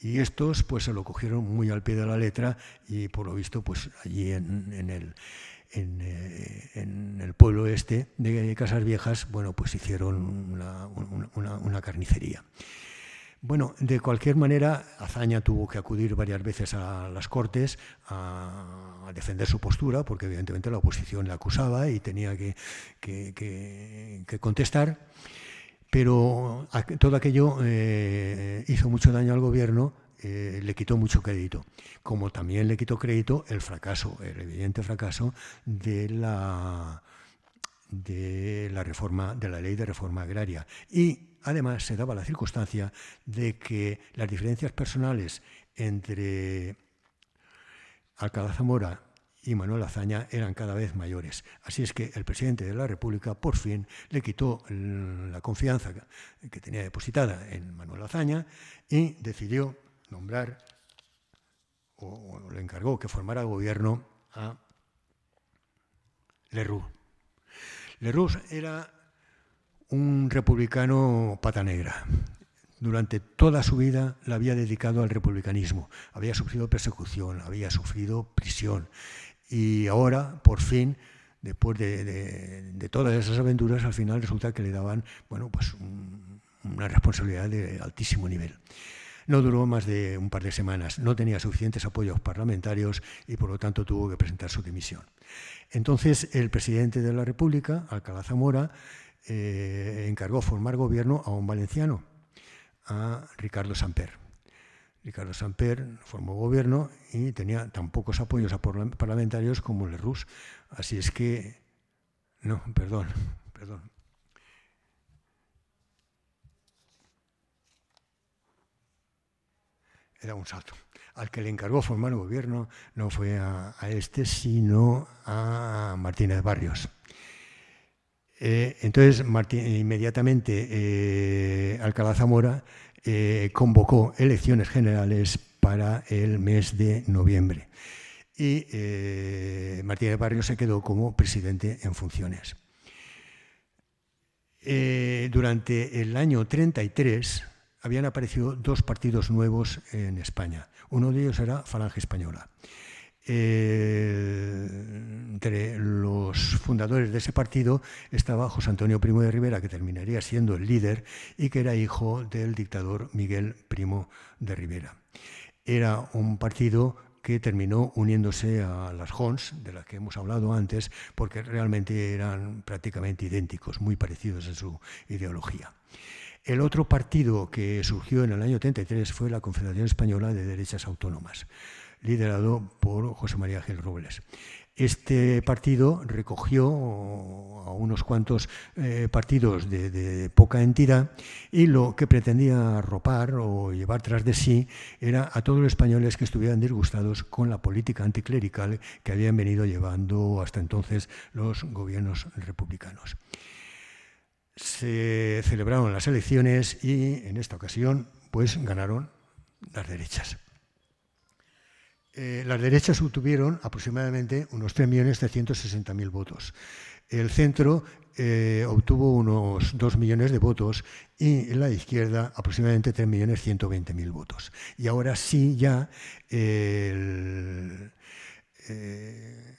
Y estos pues se lo cogieron muy al pie de la letra y por lo visto pues allí en, el, eh, en, el pueblo este de Casas Viejas, bueno pues hicieron una carnicería. Bueno, de cualquier manera, Azaña tuvo que acudir varias veces a las Cortes a, defender su postura, porque evidentemente la oposición la acusaba y tenía que, contestar. Pero todo aquello eh, hizo mucho daño al gobierno, eh, le quitó mucho crédito, como también le quitó crédito el fracaso, el evidente fracaso de la, de la, reforma, de la ley de reforma agraria. Y Además, se daba la circunstancia de que las diferencias personales entre Alcalá Zamora y Manuel Azaña eran cada vez mayores. Así es que el presidente de la República por fin le quitó la confianza que tenía depositada en Manuel Azaña y decidió nombrar o, le encargó que formara gobierno a Leroux. Lerroux era un republicano pata negra. Durante toda su vida la había dedicado al republicanismo. Había sufrido persecución, había sufrido prisión. Y ahora, por fin, después de, todas esas aventuras, al final resulta que le daban bueno, pues una responsabilidad de altísimo nivel. No duró más de un par de semanas, no tenía suficientes apoyos parlamentarios y por lo tanto tuvo que presentar su dimisión. Entonces el presidente de la República, Alcalá Zamora, eh, encargó formar gobierno a un valenciano, a Ricardo Samper. Ricardo Samper formó gobierno y tenía tan pocos apoyos a parlamentarios como rus, Así es que, no, perdón, <laughs> perdón. Era un salto. Al que le encargó formar gobierno no fue a este, sino a Martínez Barrios. Eh, entonces, eh, inmediatamente eh, Alcalá Zamora convocó elecciones generales para el mes de noviembre y Martínez Barrio se quedó como presidente en funciones. durante el año 33 habían aparecido dos partidos nuevos en España. Uno de ellos era Falange Española. Eh, entre los fundadores de ese partido estaba José Antonio Primo de Rivera, que terminaría siendo el líder y que era hijo del dictador Miguel Primo de Rivera. Era un partido que terminó uniéndose a las Jons de las que hemos hablado antes, porque realmente eran prácticamente idénticos, muy parecidos en su ideología. El otro partido que surgió en el año 33 fue la Confederación Española de Derechas Autónomas liderado por José María Gil Robles. Este partido recogió a unos cuantos eh, partidos de, poca entidad y lo que pretendía arropar o llevar tras de sí era a todos los españoles que estuvieran disgustados con la política anticlerical que habían venido llevando hasta entonces los gobiernos republicanos. Se celebraron las elecciones y en esta ocasión pues ganaron las derechas. Eh, las derechas obtuvieron aproximadamente unos 3.360.000 votos. El centro eh, obtuvo unos 2 millones de votos y la izquierda aproximadamente 3.120.000 votos. Y ahora sí ya eh,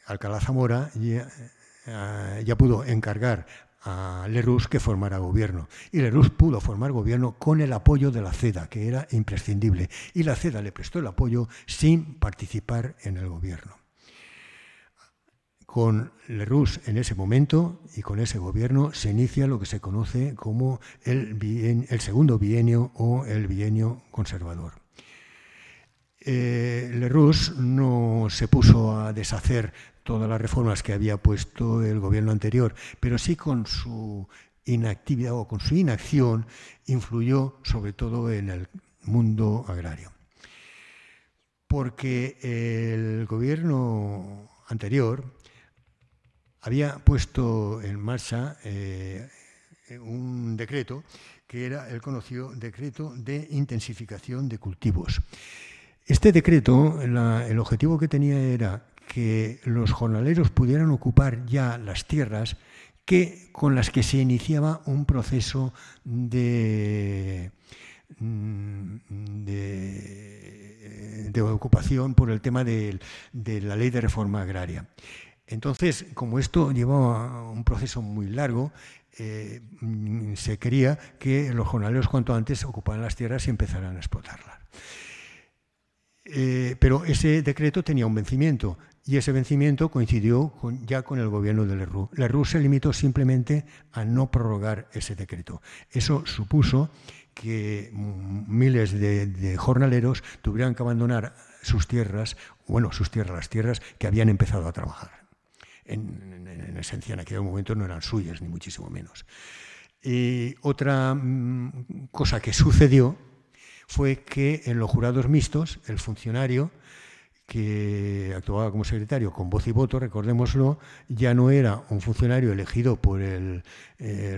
Alcalá Zamora ya pudo encargar a Leroux que formara gobierno. Y Leroux pudo formar gobierno con el apoyo de la CEDA, que era imprescindible. Y la CEDA le prestó el apoyo sin participar en el gobierno. Con Leroux en ese momento y con ese gobierno se inicia lo que se conoce como el, el segundo bienio o el bienio conservador. Eh, no se puso a deshacer todas las reformas que había puesto el gobierno anterior, pero sí con su inactividad o con su inacción influyó sobre todo en el mundo agrario. Porque el gobierno anterior había puesto en marcha eh, un decreto que era el conocido decreto de intensificación de cultivos. Este decreto, el objetivo que tenía era que los jornaleros pudieran ocupar ya las tierras que, con las que se iniciaba un proceso de, mm, de, ocupación por el tema de, la ley de reforma agraria. Entonces, como esto llevaba un proceso muy largo, eh, se quería que los jornaleros cuanto antes ocuparan las tierras y empezaran a explotarlas. Eh, pero ese decreto tenía un vencimiento y ese vencimiento coincidió ya con el gobierno de Lerroux. Lerroux se limitó simplemente a no prorrogar ese decreto. Eso supuso que mm, miles de, jornaleros tuvieran que abandonar sus tierras, bueno, sus tierras, las tierras que habían empezado a trabajar. En, esencia, en aquel momento no eran suyas, ni muchísimo menos. Y otra mm, cosa que sucedió fue que en los jurados mixtos, el funcionario, que actuaba como secretario con voz y voto, recordémoslo, ya no era un funcionario elegido por el,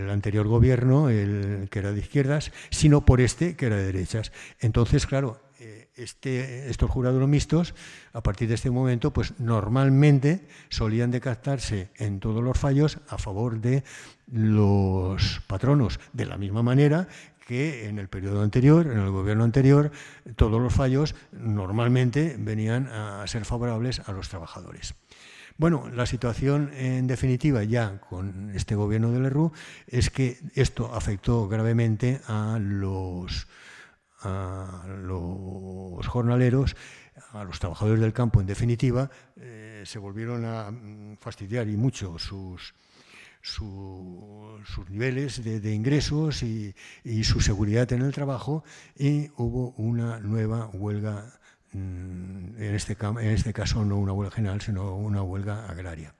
anterior gobierno, el que era de izquierdas, sino por este, que era de derechas. Entonces, claro, eh, este, estos jurados mixtos, a partir de este momento, pues normalmente solían decantarse en todos los fallos a favor de los de la misma manera que en el periodo anterior, en el gobierno anterior, todos los fallos normalmente venían a ser favorables a los trabajadores. Bueno, la situación en definitiva ya con este gobierno de Lerroux es que esto afectó gravemente a los, los jornaleros, a los trabajadores del campo en definitiva, eh, se volvieron a mm, fastidiar y mucho sus, sus niveles de, ingresos y, su seguridad en el trabajo y hubo una nueva huelga, mm, en este, en este caso no una huelga general, sino una huelga agraria.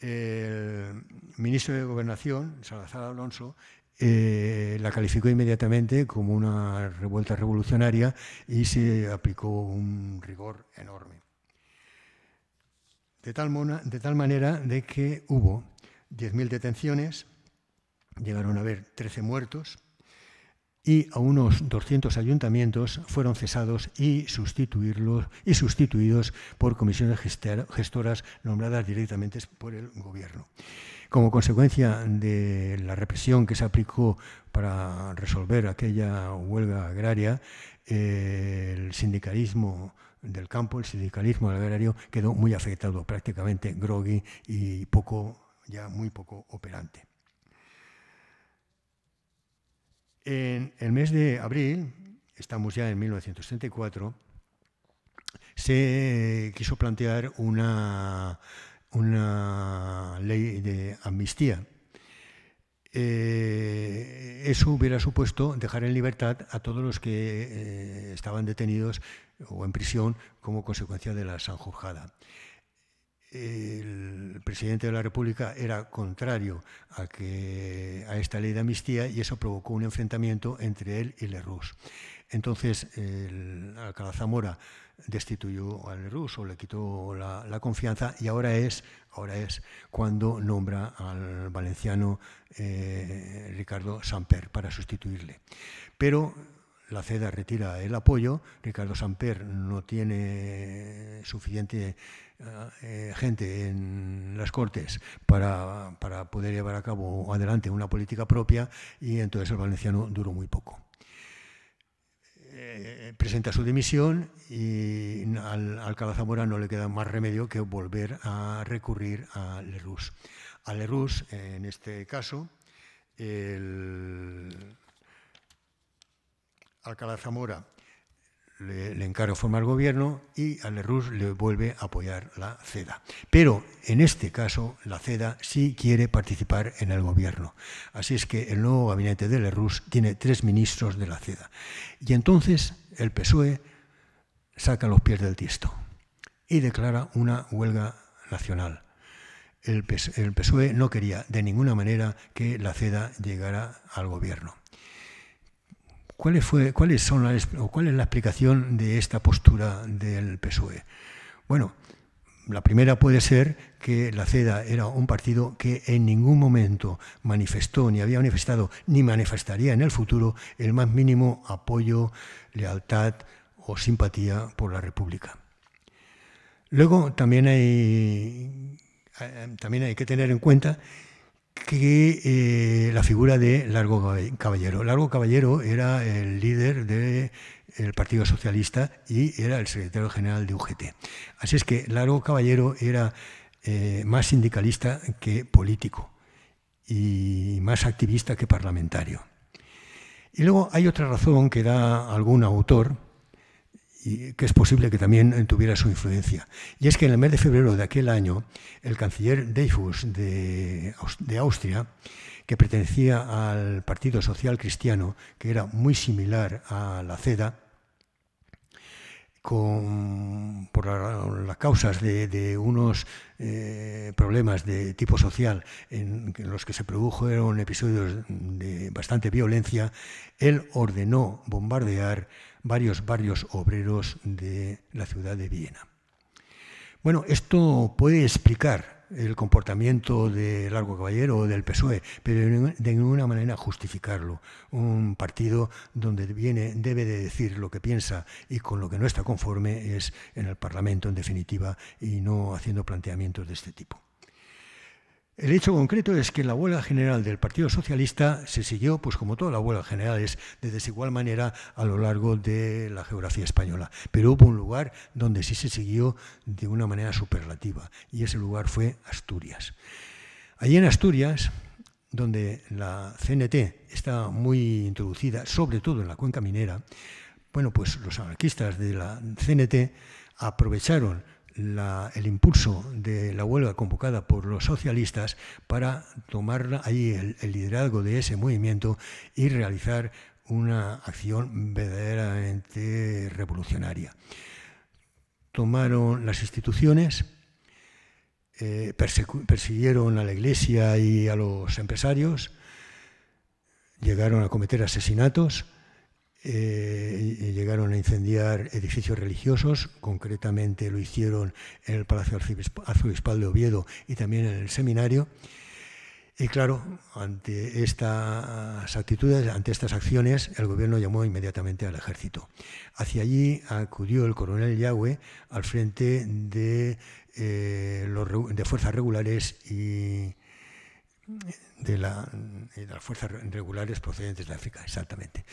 El ministro de Gobernación, Salazar Alonso, eh, la calificó inmediatamente como una revuelta revolucionaria y se aplicó un rigor enorme. De tal, de tal manera de que hubo 10.000 detenciones, llegaron a haber 13 muertos y a unos 200 ayuntamientos fueron cesados y, sustituirlos, y sustituidos por comisiones gestoras nombradas directamente por el gobierno. Como consecuencia de la represión que se aplicó para resolver aquella huelga agraria, eh, el sindicalismo del campo, el sindicalismo agrario quedó muy afectado, prácticamente grogui y poco ya muy poco operante. En el mes de abril, estamos ya en 1934, se quiso plantear una, ley de amnistía. Eh, eso hubiera supuesto dejar en libertad a todos los que eh, estaban detenidos o en prisión como consecuencia de la Sanjurjada el presidente de la República era contrario a, que, a esta ley de amnistía y eso provocó un enfrentamiento entre él y Lerroux. Entonces, el Alcalá destituyó a ruso o le quitó la, confianza y ahora es, ahora es cuando nombra al valenciano eh, Ricardo Samper para sustituirle. Pero la CEDA retira el apoyo, Ricardo Samper no tiene suficiente eh, gente en las Cortes para, poder llevar a cabo adelante una política propia y entonces el valenciano duró muy poco. Eh, presenta su dimisión y al Alcalá Zamora no le queda más remedio que volver a recurrir a Lerus. A Lerus, en este caso, el Alcalá Zamora le, encargo encarga formar gobierno y a Lerroux le vuelve a apoyar la CEDA. Pero en este caso, la CEDA sí quiere participar en el gobierno. Así es que el nuevo gabinete de Lerroux tiene tres ministros de la CEDA. Y entonces el PSOE saca los pies del tiesto y declara una huelga nacional. El PSOE no quería de ninguna manera que la CEDA llegara al gobierno. ¿Cuál, fue, cuáles son ¿Cuál es la explicación de esta postura del PSOE? Bueno, la primera puede ser que la CEDA era un partido que en ningún momento manifestó, ni había manifestado, ni manifestaría en el futuro el más mínimo apoyo, lealtad o simpatía por la República. Luego también hay, eh, también hay que tener en cuenta que eh, la figura de Largo Caballero. Largo Caballero era el líder del Partido Socialista y era el secretario general de UGT. Así es que Largo Caballero era eh, más sindicalista que político y más activista que parlamentario. Y luego hay otra razón que da algún autor, y que es posible que también eh, tuviera su influencia. Y es que en el mes de febrero de aquel año, el canciller Dreyfus de, Austria, que pertenecía al Partido Social Cristiano, que era muy similar a la CEDA, con, por las causas de, unos eh, problemas de tipo social en, en, los que se produjeron episodios de bastante violencia, él ordenó bombardear varios barrios obreros de la ciudad de Viena. Bueno, esto puede explicar el comportamiento de Largo Caballero o del PSOE, pero de ninguna manera justificarlo. Un partido donde viene, debe de decir lo que piensa y con lo que no está conforme es en el Parlamento, en definitiva, y no haciendo planteamientos de este tipo. El hecho concreto es que la huelga general del Partido Socialista se siguió, pues como todas las huelgas generales, de desigual manera a lo largo de la geografía española. Pero hubo un lugar donde sí se siguió de una manera superlativa, y ese lugar fue Asturias. Allí en Asturias, donde la CNT está muy introducida, sobre todo en la cuenca minera, bueno, pues los anarquistas de la CNT aprovecharon el impulso de la huelga convocada por los socialistas para tomar ahí el, liderazgo de ese movimiento y realizar una acción verdaderamente revolucionaria. Tomaron las instituciones, eh, persiguieron a la iglesia y a los empresarios, llegaron a cometer asesinatos, eh, llegaron a incendiar edificios religiosos, concretamente lo hicieron en el Palacio Arzobispal de Oviedo y también en el seminario. Y claro, ante estas actitudes, ante estas acciones, el gobierno llamó inmediatamente al ejército. Hacia allí acudió el coronel Yahweh al frente eh, de, fuerzas regulares y de, las fuerzas regulares procedentes de África, exactamente.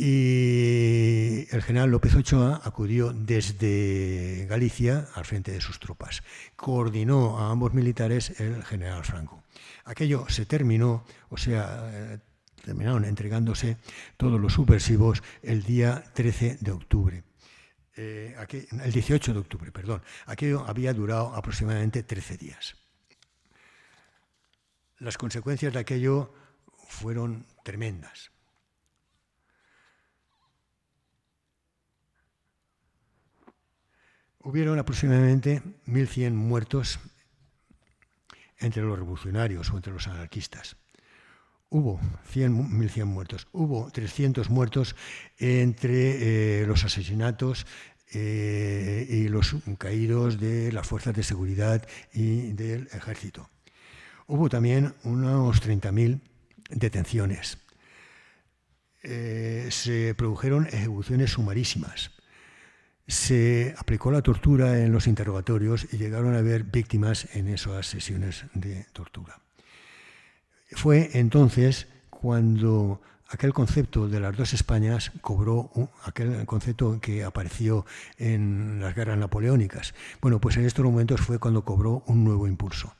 Y el general López Ochoa acudió desde Galicia al frente de sus tropas. Coordinó a ambos militares el general Franco. Aquello se terminó, o sea, eh, terminaron entregándose todos los subversivos el día 13 de octubre. Eh, el 18 de octubre, perdón. Aquello había durado aproximadamente 13 días. Las consecuencias de aquello fueron tremendas. hubieron aproximadamente 1.100 muertos entre los revolucionarios o entre los anarquistas. Hubo 1.100 muertos, hubo 300 muertos entre eh, los asesinatos eh, y los caídos de las fuerzas de seguridad y del ejército. Hubo también unos 30.000 detenciones. Eh, se produjeron ejecuciones sumarísimas se aplicó la tortura en los interrogatorios y llegaron a haber víctimas en esas sesiones de tortura. Fue entonces cuando aquel concepto de las dos Españas cobró aquel concepto que apareció en las guerras napoleónicas. Bueno, pues en estos momentos fue cuando cobró un nuevo impulso,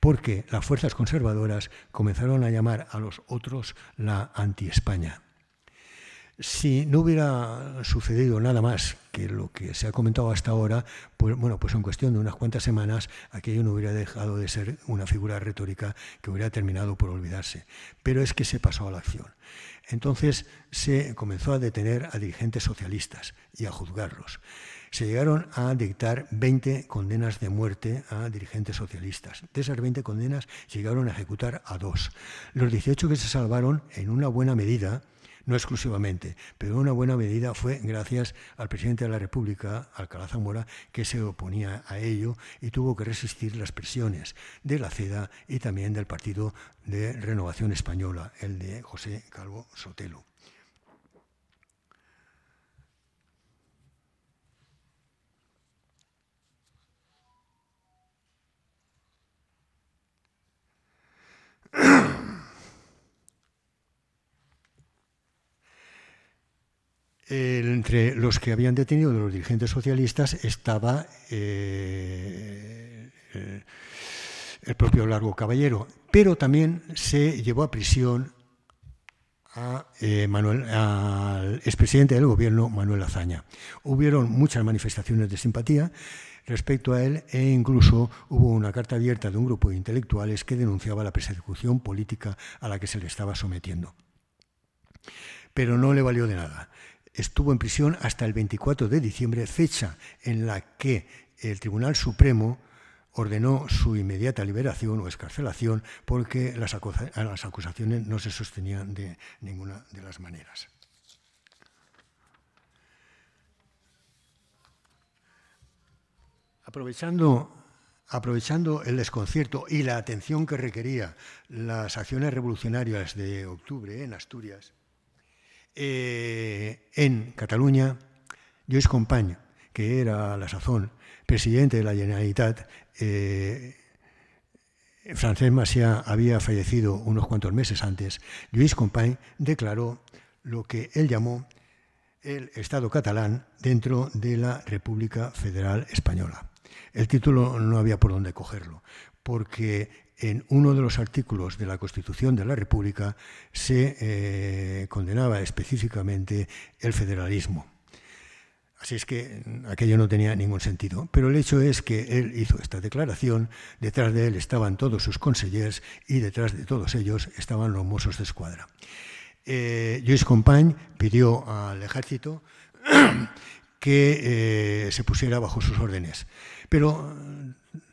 porque las fuerzas conservadoras comenzaron a llamar a los otros la anti-España si no hubiera sucedido nada más que lo que se ha comentado hasta ahora, pues, bueno, pues en cuestión de unas cuantas semanas aquello no hubiera dejado de ser una figura retórica que hubiera terminado por olvidarse. Pero es que se pasó a la acción. Entonces se comenzó a detener a dirigentes socialistas y a juzgarlos. Se llegaron a dictar 20 condenas de muerte a dirigentes socialistas. De esas 20 condenas llegaron a ejecutar a dos. Los 18 que se salvaron, en una buena medida, no exclusivamente, pero una buena medida fue gracias al presidente de la República, Alcalá Zamora, que se oponía a ello y tuvo que resistir las presiones de la CEDA y también del Partido de Renovación Española, el de José Calvo Sotelo. entre los que habían detenido de los dirigentes socialistas estaba eh, eh, el propio Largo Caballero, pero también se llevó a prisión eh, al expresidente del gobierno, Manuel Azaña. Hubieron muchas manifestaciones de simpatía respecto a él e incluso hubo una carta abierta de un grupo de intelectuales que denunciaba la persecución política a la que se le estaba sometiendo. Pero no le valió de nada estuvo en prisión hasta el 24 de diciembre, fecha en la que el Tribunal Supremo ordenó su inmediata liberación o escarcelación porque las, acusaciones no se sostenían de ninguna de las maneras. Aprovechando, aprovechando el desconcierto y la atención que requerían las acciones revolucionarias de octubre en Asturias, eh, en Cataluña, Lluís Company, que era a la sazón presidente de la Generalitat, eh, Francés Macià había fallecido unos cuantos meses antes, Lluís Company declaró lo que él llamó el Estado catalán dentro de la República Federal Española. El título no había por dónde cogerlo, porque en uno de los artículos de la Constitución de la República se eh, condenaba específicamente el federalismo. Así es que mm, aquello no tenía ningún sentido. Pero el hecho es que él hizo esta declaración, detrás de él estaban todos sus consellers y detrás de todos ellos estaban los mozos de escuadra. Eh, Luis pidió al ejército <clears throat> que eh, se pusiera bajo sus órdenes. Pero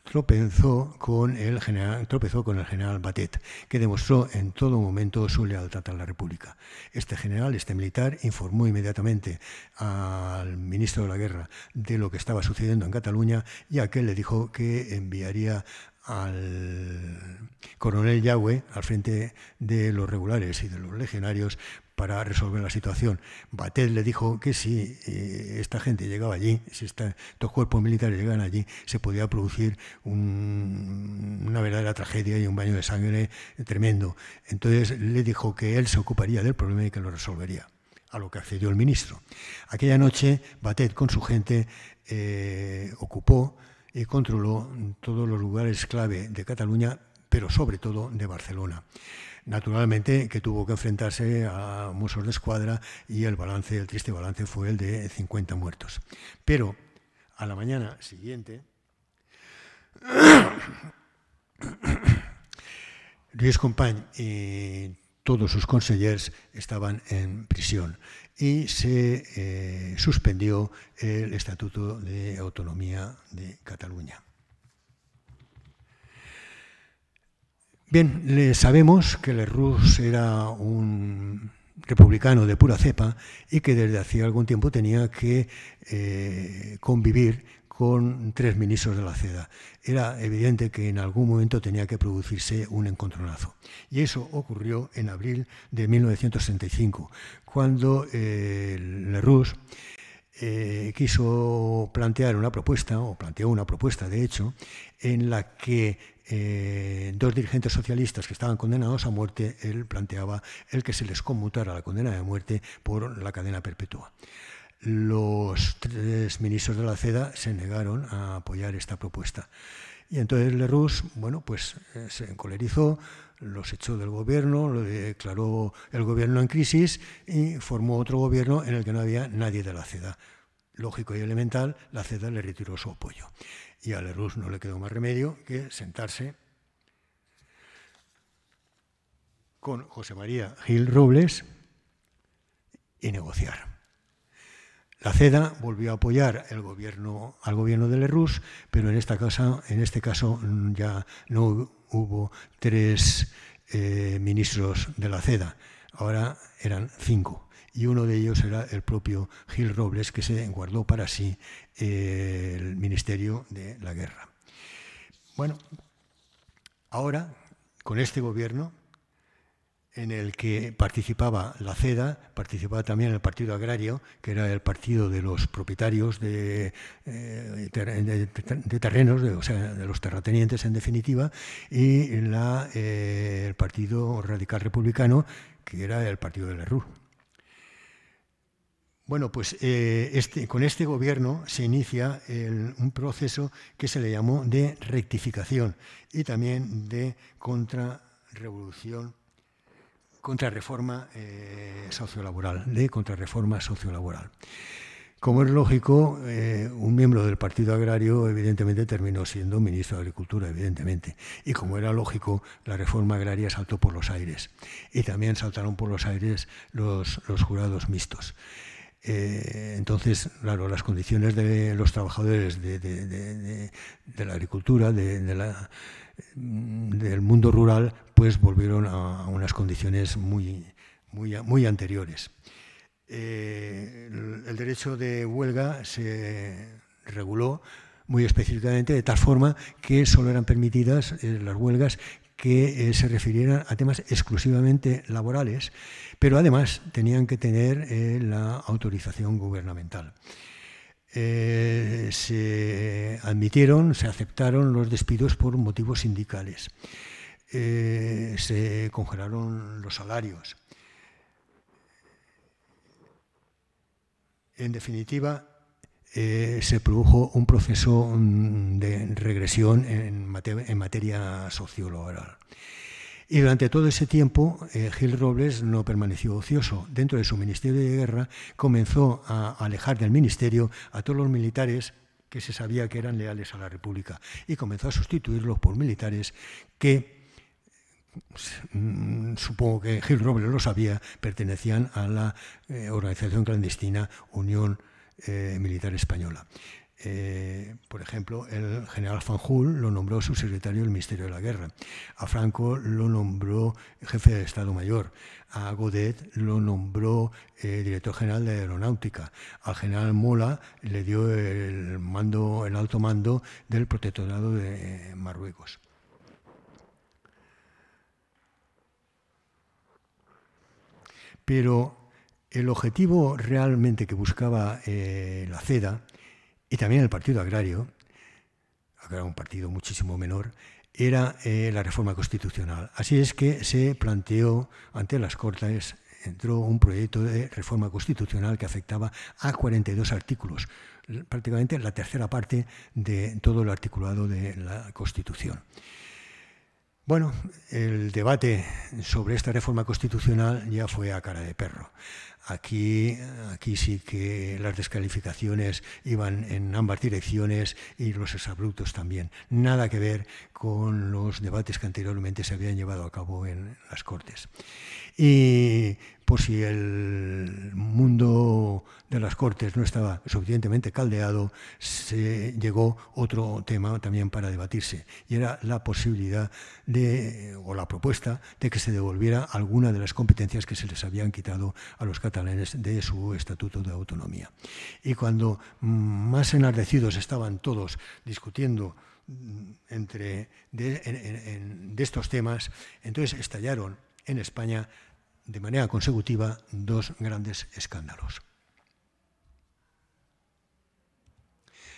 tropezó con el general, tropezó con el general Batet, que demostró en todo momento su lealtad a la República. Este general, este militar, informó inmediatamente al ministro de la Guerra de lo que estaba sucediendo en Cataluña y aquel le dijo que enviaría al coronel Yahweh al frente de los regulares y de los legionarios para resolver la situación. Batet le dijo que si eh, esta gente llegaba allí, si estos cuerpos militares llegaban allí, se podía producir una verdadera tragedia y un baño de sangre tremendo. Entonces le dijo que él se ocuparía del problema y que lo resolvería, a lo que accedió el ministro. Aquella noche, Batet con su gente eh, ocupó y controló todos los lugares clave de Cataluña, pero sobre todo de Barcelona. Naturalmente que tuvo que enfrentarse a musos de escuadra y el balance, el triste balance fue el de 50 muertos. Pero a la mañana siguiente, <coughs> Luis Compañ y todos sus consejeros estaban en prisión y se eh, suspendió el Estatuto de Autonomía de Cataluña. Bien, sabemos que Lerroux era un republicano de pura cepa y que desde hacía algún tiempo tenía que eh, convivir con tres ministros de la seda. Era evidente que en algún momento tenía que producirse un encontronazo. Y eso ocurrió en abril de 1965, cuando eh, eh, quiso plantear una propuesta, o planteó una propuesta de hecho, en la que eh, dos dirigentes socialistas que estaban condenados a muerte, él planteaba el que se les conmutara la condena de muerte por la cadena perpetua. Los tres ministros de la CEDA se negaron a apoyar esta propuesta. Y entonces Leroux, bueno, pues eh, se encolerizó, los echó del gobierno, lo declaró el gobierno en crisis y formó otro gobierno en el que no había nadie de la CEDA lógico y elemental, la CEDA le retiró su apoyo. Y a Lerus no le quedó más remedio que sentarse con José María Gil Robles y negociar. La CEDA volvió a apoyar el gobierno, al gobierno de Lerus, pero en, esta casa, en este caso ya no hubo tres eh, ministros de la CEDA, ahora eran cinco y uno de ellos era el propio Gil Robles, que se guardó para sí eh, el Ministerio de la Guerra. Bueno, ahora, con este gobierno, en el que participaba la CEDA, participaba también el Partido Agrario, que era el partido de los propietarios de, eh, terrenos, de, o sea, de los terratenientes en definitiva, y eh, el Partido Radical Republicano, que era el partido de la bueno, pues eh, este, con este gobierno se inicia un proceso que se le llamó de rectificación y también de contrarrevolución, contrarreforma eh, sociolaboral, de contrarreforma sociolaboral. Como es lógico, eh, un miembro del Partido Agrario evidentemente terminó siendo ministro de Agricultura, evidentemente. Y como era lógico, la reforma agraria saltó por los aires. Y también saltaron por los aires los jurados mixtos. Eh, entonces, claro, las condiciones de los trabajadores de, la agricultura, mm, del mundo rural, pues volvieron a, unas condiciones muy, muy, muy anteriores. Eh, el derecho de huelga se reguló muy específicamente de tal forma que solo eran permitidas eh, las huelgas que eh, se refirieran a temas exclusivamente laborales, pero además tenían que tener eh, la autorización gubernamental. Eh, se admitieron, se aceptaron los despidos por motivos sindicales, se congelaron los salarios. En definitiva, eh, se produjo un proceso mm, de regresión en, materia sociolaboral. Y durante todo ese tiempo, eh, Gil Robles no permaneció ocioso. Dentro de su Ministerio de Guerra comenzó a alejar del Ministerio a todos los militares que se sabía que eran leales a la República y comenzó a sustituirlos por militares que, mm, supongo que Gil Robles lo sabía, pertenecían a la eh, organización clandestina Unión eh, militar española. Eh, por ejemplo, el general Fanjul lo nombró subsecretario del Ministerio de la Guerra, a Franco lo nombró jefe de Estado Mayor, a Godet lo nombró eh, director general de Aeronáutica, al general Mola le dio el, mando, el alto mando del protectorado de Marruecos. Pero el objetivo realmente que buscaba eh, la CEDA y también el Partido Agrario, que era un partido muchísimo menor, era eh, la reforma constitucional. Así es que se planteó ante las Cortes, entró un proyecto de reforma constitucional que afectaba a 42 artículos, prácticamente la tercera parte de todo el articulado de la Constitución. Bueno, el debate sobre esta reforma constitucional ya fue a cara de perro. Aquí, aquí sí que las descalificaciones iban en ambas direcciones y los exabruptos también. Nada que ver con los debates que anteriormente se habían llevado a cabo en las Cortes. Y por si el mundo de las Cortes no estaba suficientemente caldeado, se llegó otro tema también para debatirse, y era la posibilidad de, o la propuesta de que se devolviera alguna de las competencias que se les habían quitado a los catalanes de su Estatuto de Autonomía. Y cuando mm, más enardecidos estaban todos discutiendo mm, entre de, de estos temas, entonces estallaron en España de manera consecutiva dos grandes escándalos.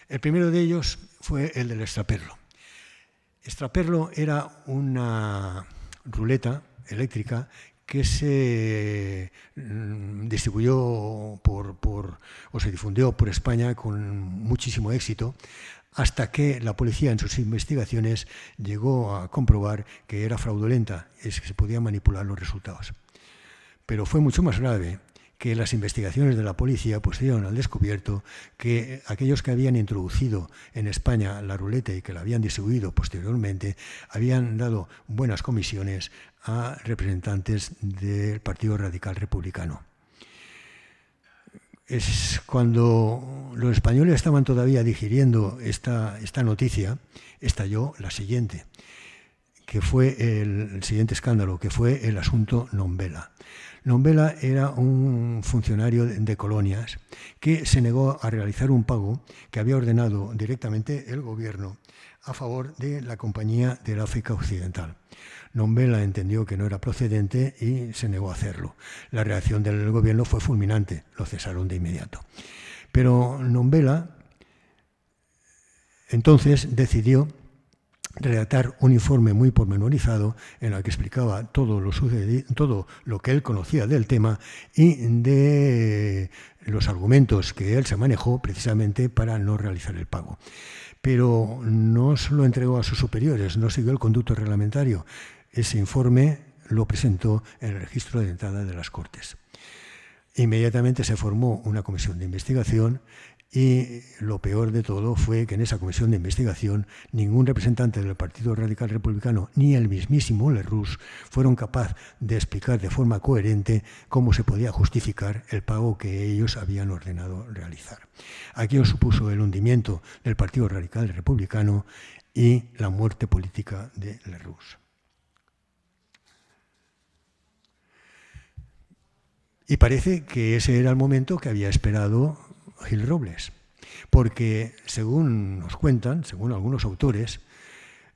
El primero de ellos fue el del extraperlo. Extraperlo era una ruleta eléctrica que se mm, distribuyó por, o se difundió por España con muchísimo éxito hasta que la policía en sus investigaciones llegó a comprobar que era fraudulenta, es que se podían manipular los resultados. Pero fue mucho más grave que las investigaciones de la policía pusieron al descubierto que aquellos que habían introducido en España la ruleta y que la habían distribuido posteriormente habían dado buenas comisiones a representantes del Partido Radical Republicano. Es cuando los españoles estaban todavía digiriendo esta, esta noticia, estalló la siguiente, que fue el, el siguiente escándalo, que fue el asunto Nombela. Lombela era un funcionario de colonias que se negó a realizar un pago que había ordenado directamente el gobierno a favor de la Compañía del África Occidental. Nombela entendió que no era procedente y se negó a hacerlo. La reacción del gobierno fue fulminante, lo cesaron de inmediato. Pero Nombela entonces decidió redactar un informe muy pormenorizado en el que explicaba todo lo, todo lo que él conocía del tema y de los argumentos que él se manejó precisamente para no realizar el pago. Pero no se lo entregó a sus superiores, no siguió el conducto reglamentario. Ese informe lo presentó en el registro de entrada de las Cortes. Inmediatamente se formó una comisión de investigación y lo peor de todo fue que en esa comisión de investigación ningún representante del Partido Radical Republicano ni el mismísimo Lerroux fueron capaz de explicar de forma coherente cómo se podía justificar el pago que ellos habían ordenado realizar. os supuso el hundimiento del Partido Radical Republicano y la muerte política de Lerroux. Y parece que ese era el momento que había esperado Gil Robles, porque según nos cuentan, según algunos autores,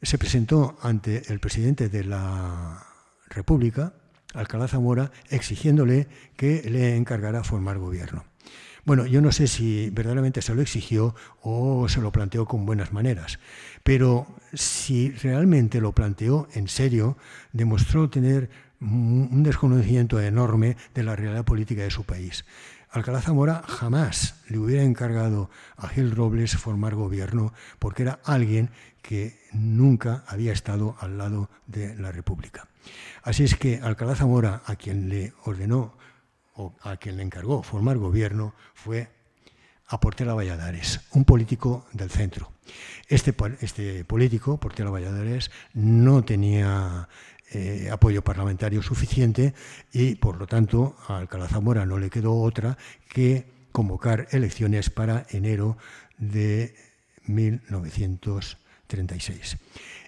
se presentó ante el presidente de la República, Alcalá Zamora, exigiéndole que le encargara formar gobierno. Bueno, yo no sé si verdaderamente se lo exigió o se lo planteó con buenas maneras, pero si realmente lo planteó en serio, demostró tener un desconocimiento enorme de la realidad política de su país. Alcalá Zamora jamás le hubiera encargado a Gil Robles formar gobierno porque era alguien que nunca había estado al lado de la República. Así es que Alcalá Zamora, a quien le ordenó o a quien le encargó formar gobierno, fue a Portela Valladares, un político del centro. Este, este político, Portela Valladares, no tenía eh, apoyo parlamentario suficiente y, por lo tanto, a Alcalá Zamora no le quedó otra que convocar elecciones para enero de 1936.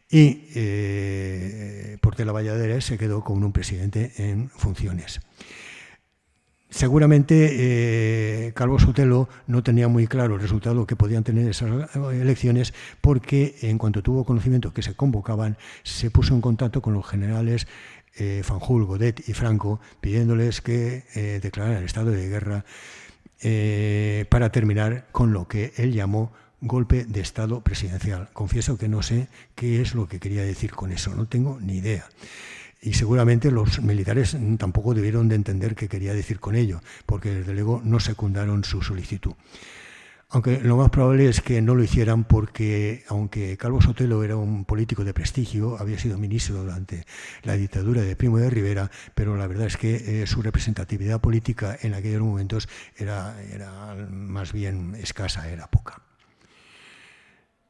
Y eh, Portela Valladares se quedó con un presidente en funciones. Seguramente Carlos eh, Calvo Sotelo no tenía muy claro el resultado que podían tener esas eh, elecciones porque en cuanto tuvo conocimiento que se convocaban, se puso en contacto con los generales eh, Fanjul, Godet y Franco pidiéndoles que declararan el estado de guerra para terminar con lo que él llamó golpe de Estado presidencial. Confieso que no sé qué es lo que quería decir con eso, no tengo ni idea y seguramente los militares tampoco debieron de entender qué quería decir con ello, porque desde luego no secundaron su solicitud. Aunque lo más probable es que no lo hicieran porque, aunque Calvo Sotelo era un político de prestigio, había sido ministro durante la dictadura de Primo de Rivera, pero la verdad es que eh, su representatividad política en aquellos momentos era, era más bien escasa, era poca.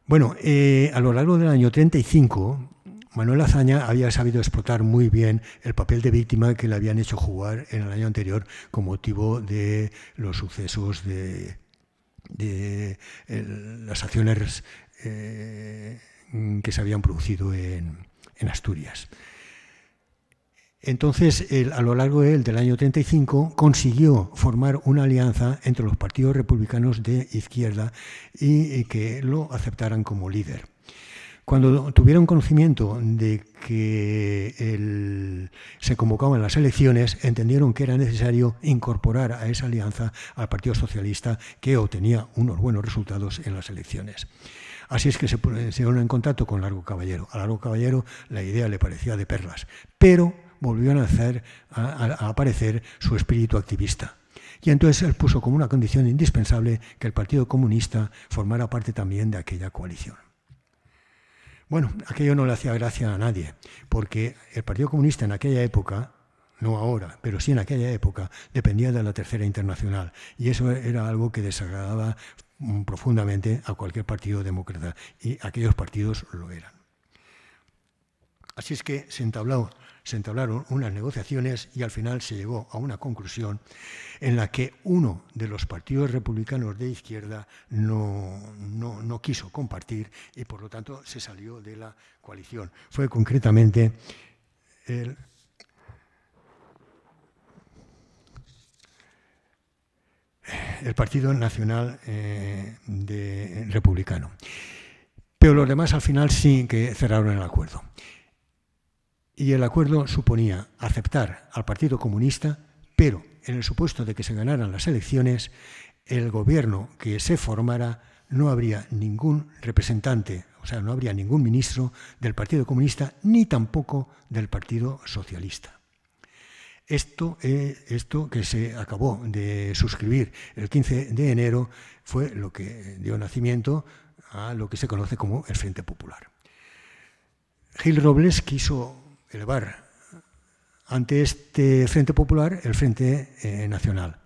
Bueno, eh, a lo largo del año 35, Manuel Azaña había sabido explotar muy bien el papel de víctima que le habían hecho jugar en el año anterior con motivo de los sucesos de, eh, las acciones eh, que se habían producido en, Asturias. Entonces, a lo largo del año 35, consiguió formar una alianza entre los partidos republicanos de izquierda y que lo aceptaran como líder. Cuando tuvieron conocimiento de que se convocaban las elecciones, entendieron que era necesario incorporar a esa alianza al Partido Socialista, que obtenía unos buenos resultados en las elecciones. Así es que se pusieron en contacto con Largo Caballero. A Largo Caballero la idea le parecía de perlas, pero volvió a, hacer, a aparecer su espíritu activista. Y entonces él puso como una condición indispensable que el Partido Comunista formara parte también de aquella coalición. Bueno, aquello no le hacía gracia a nadie, porque el Partido Comunista en aquella época, no ahora, pero sí en aquella época, dependía de la Tercera Internacional. Y eso era algo que desagradaba mm, profundamente a cualquier partido demócrata, y aquellos partidos lo eran. Así es que se entabló se entablaron unas negociaciones y al final se llegó a una conclusión en la que uno de los partidos republicanos de izquierda no, quiso compartir y por lo tanto se salió de la coalición. Fue concretamente el, Partido Nacional eh, de, Republicano. Pero los demás al final sí que cerraron el acuerdo. Y el acuerdo suponía aceptar al Partido Comunista, pero en el supuesto de que se ganaran las elecciones, el gobierno que se formara no habría ningún representante, o sea, no habría ningún ministro del Partido Comunista ni tampoco del Partido Socialista. Esto, eh, esto que se acabó de suscribir el 15 de enero fue lo que dio nacimiento a lo que se conoce como el Frente Popular. Gil Robles quiso elevar ante este Frente Popular el Frente eh, Nacional.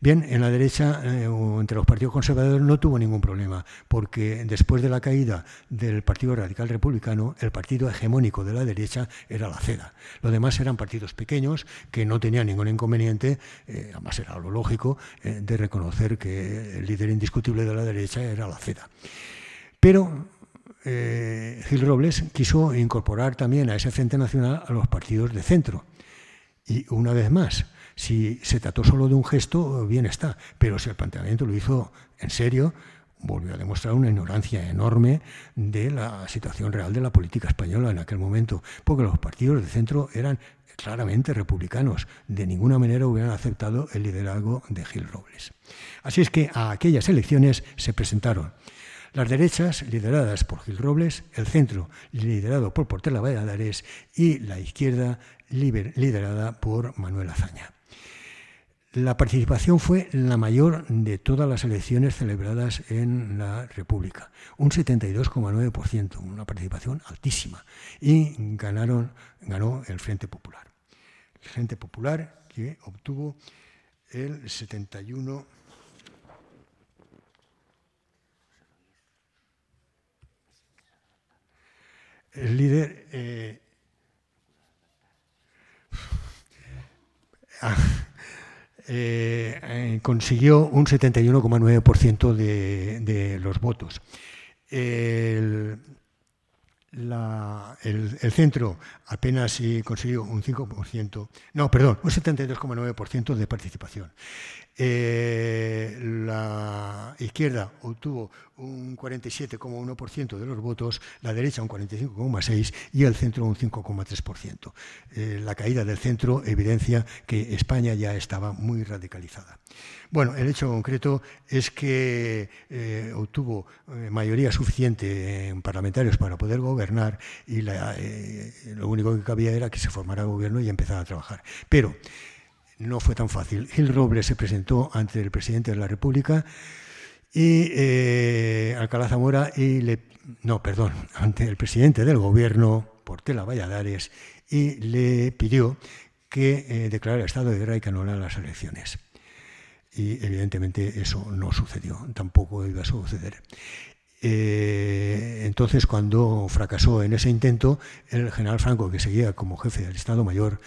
Bien, en la derecha, eh, entre los partidos conservadores, no tuvo ningún problema, porque después de la caída del Partido Radical Republicano, el partido hegemónico de la derecha era la CEDA. Lo demás eran partidos pequeños que no tenían ningún inconveniente, eh, además era lo lógico, de reconocer que el líder indiscutible de la derecha era la CEDA. Pero eh, Gil Robles quiso incorporar también a ese Frente Nacional a los partidos de centro. Y una vez más, si se trató solo de un gesto, bien está, pero si el planteamiento lo hizo en serio, volvió a demostrar una ignorancia enorme de la situación real de la política española en aquel momento, porque los partidos de centro eran claramente republicanos, de ninguna manera hubieran aceptado el liderazgo de Gil Robles. Así es que a aquellas elecciones se presentaron las derechas, lideradas por Gil Robles, el centro, liderado por Portela Valladares, y la izquierda, liderada por Manuel Azaña. La participación fue la mayor de todas las elecciones celebradas en la República, un 72,9%, una participación altísima, y ganaron, ganó el Frente Popular. El Frente Popular que obtuvo el 71%. el líder... Eh, <laughs> ah, eh, eh, consiguió un 71,9% de, de, los votos. el, el centro apenas consiguió un 5%, no, perdón, un 72,9% de participación. Eh, la izquierda obtuvo un 47,1% de los votos, la derecha un 45,6% y el centro un 5,3%. Eh, la caída del centro evidencia que España ya estaba muy radicalizada. Bueno, el hecho concreto es que eh, obtuvo mayoría suficiente en parlamentarios para poder gobernar y la, lo único que cabía era que se formara gobierno y empezara a trabajar. Pero no fue tan fácil. Gil Robles se presentó ante el presidente de la República y eh, Alcalá Zamora y le no, perdón, ante el presidente del gobierno, Portela Valladares, y le pidió que eh, declarara estado de guerra y que las elecciones. Y evidentemente eso no sucedió, tampoco iba a suceder. Eh, entonces, cuando fracasó en ese intento, el general Franco, que seguía como jefe del Estado Mayor,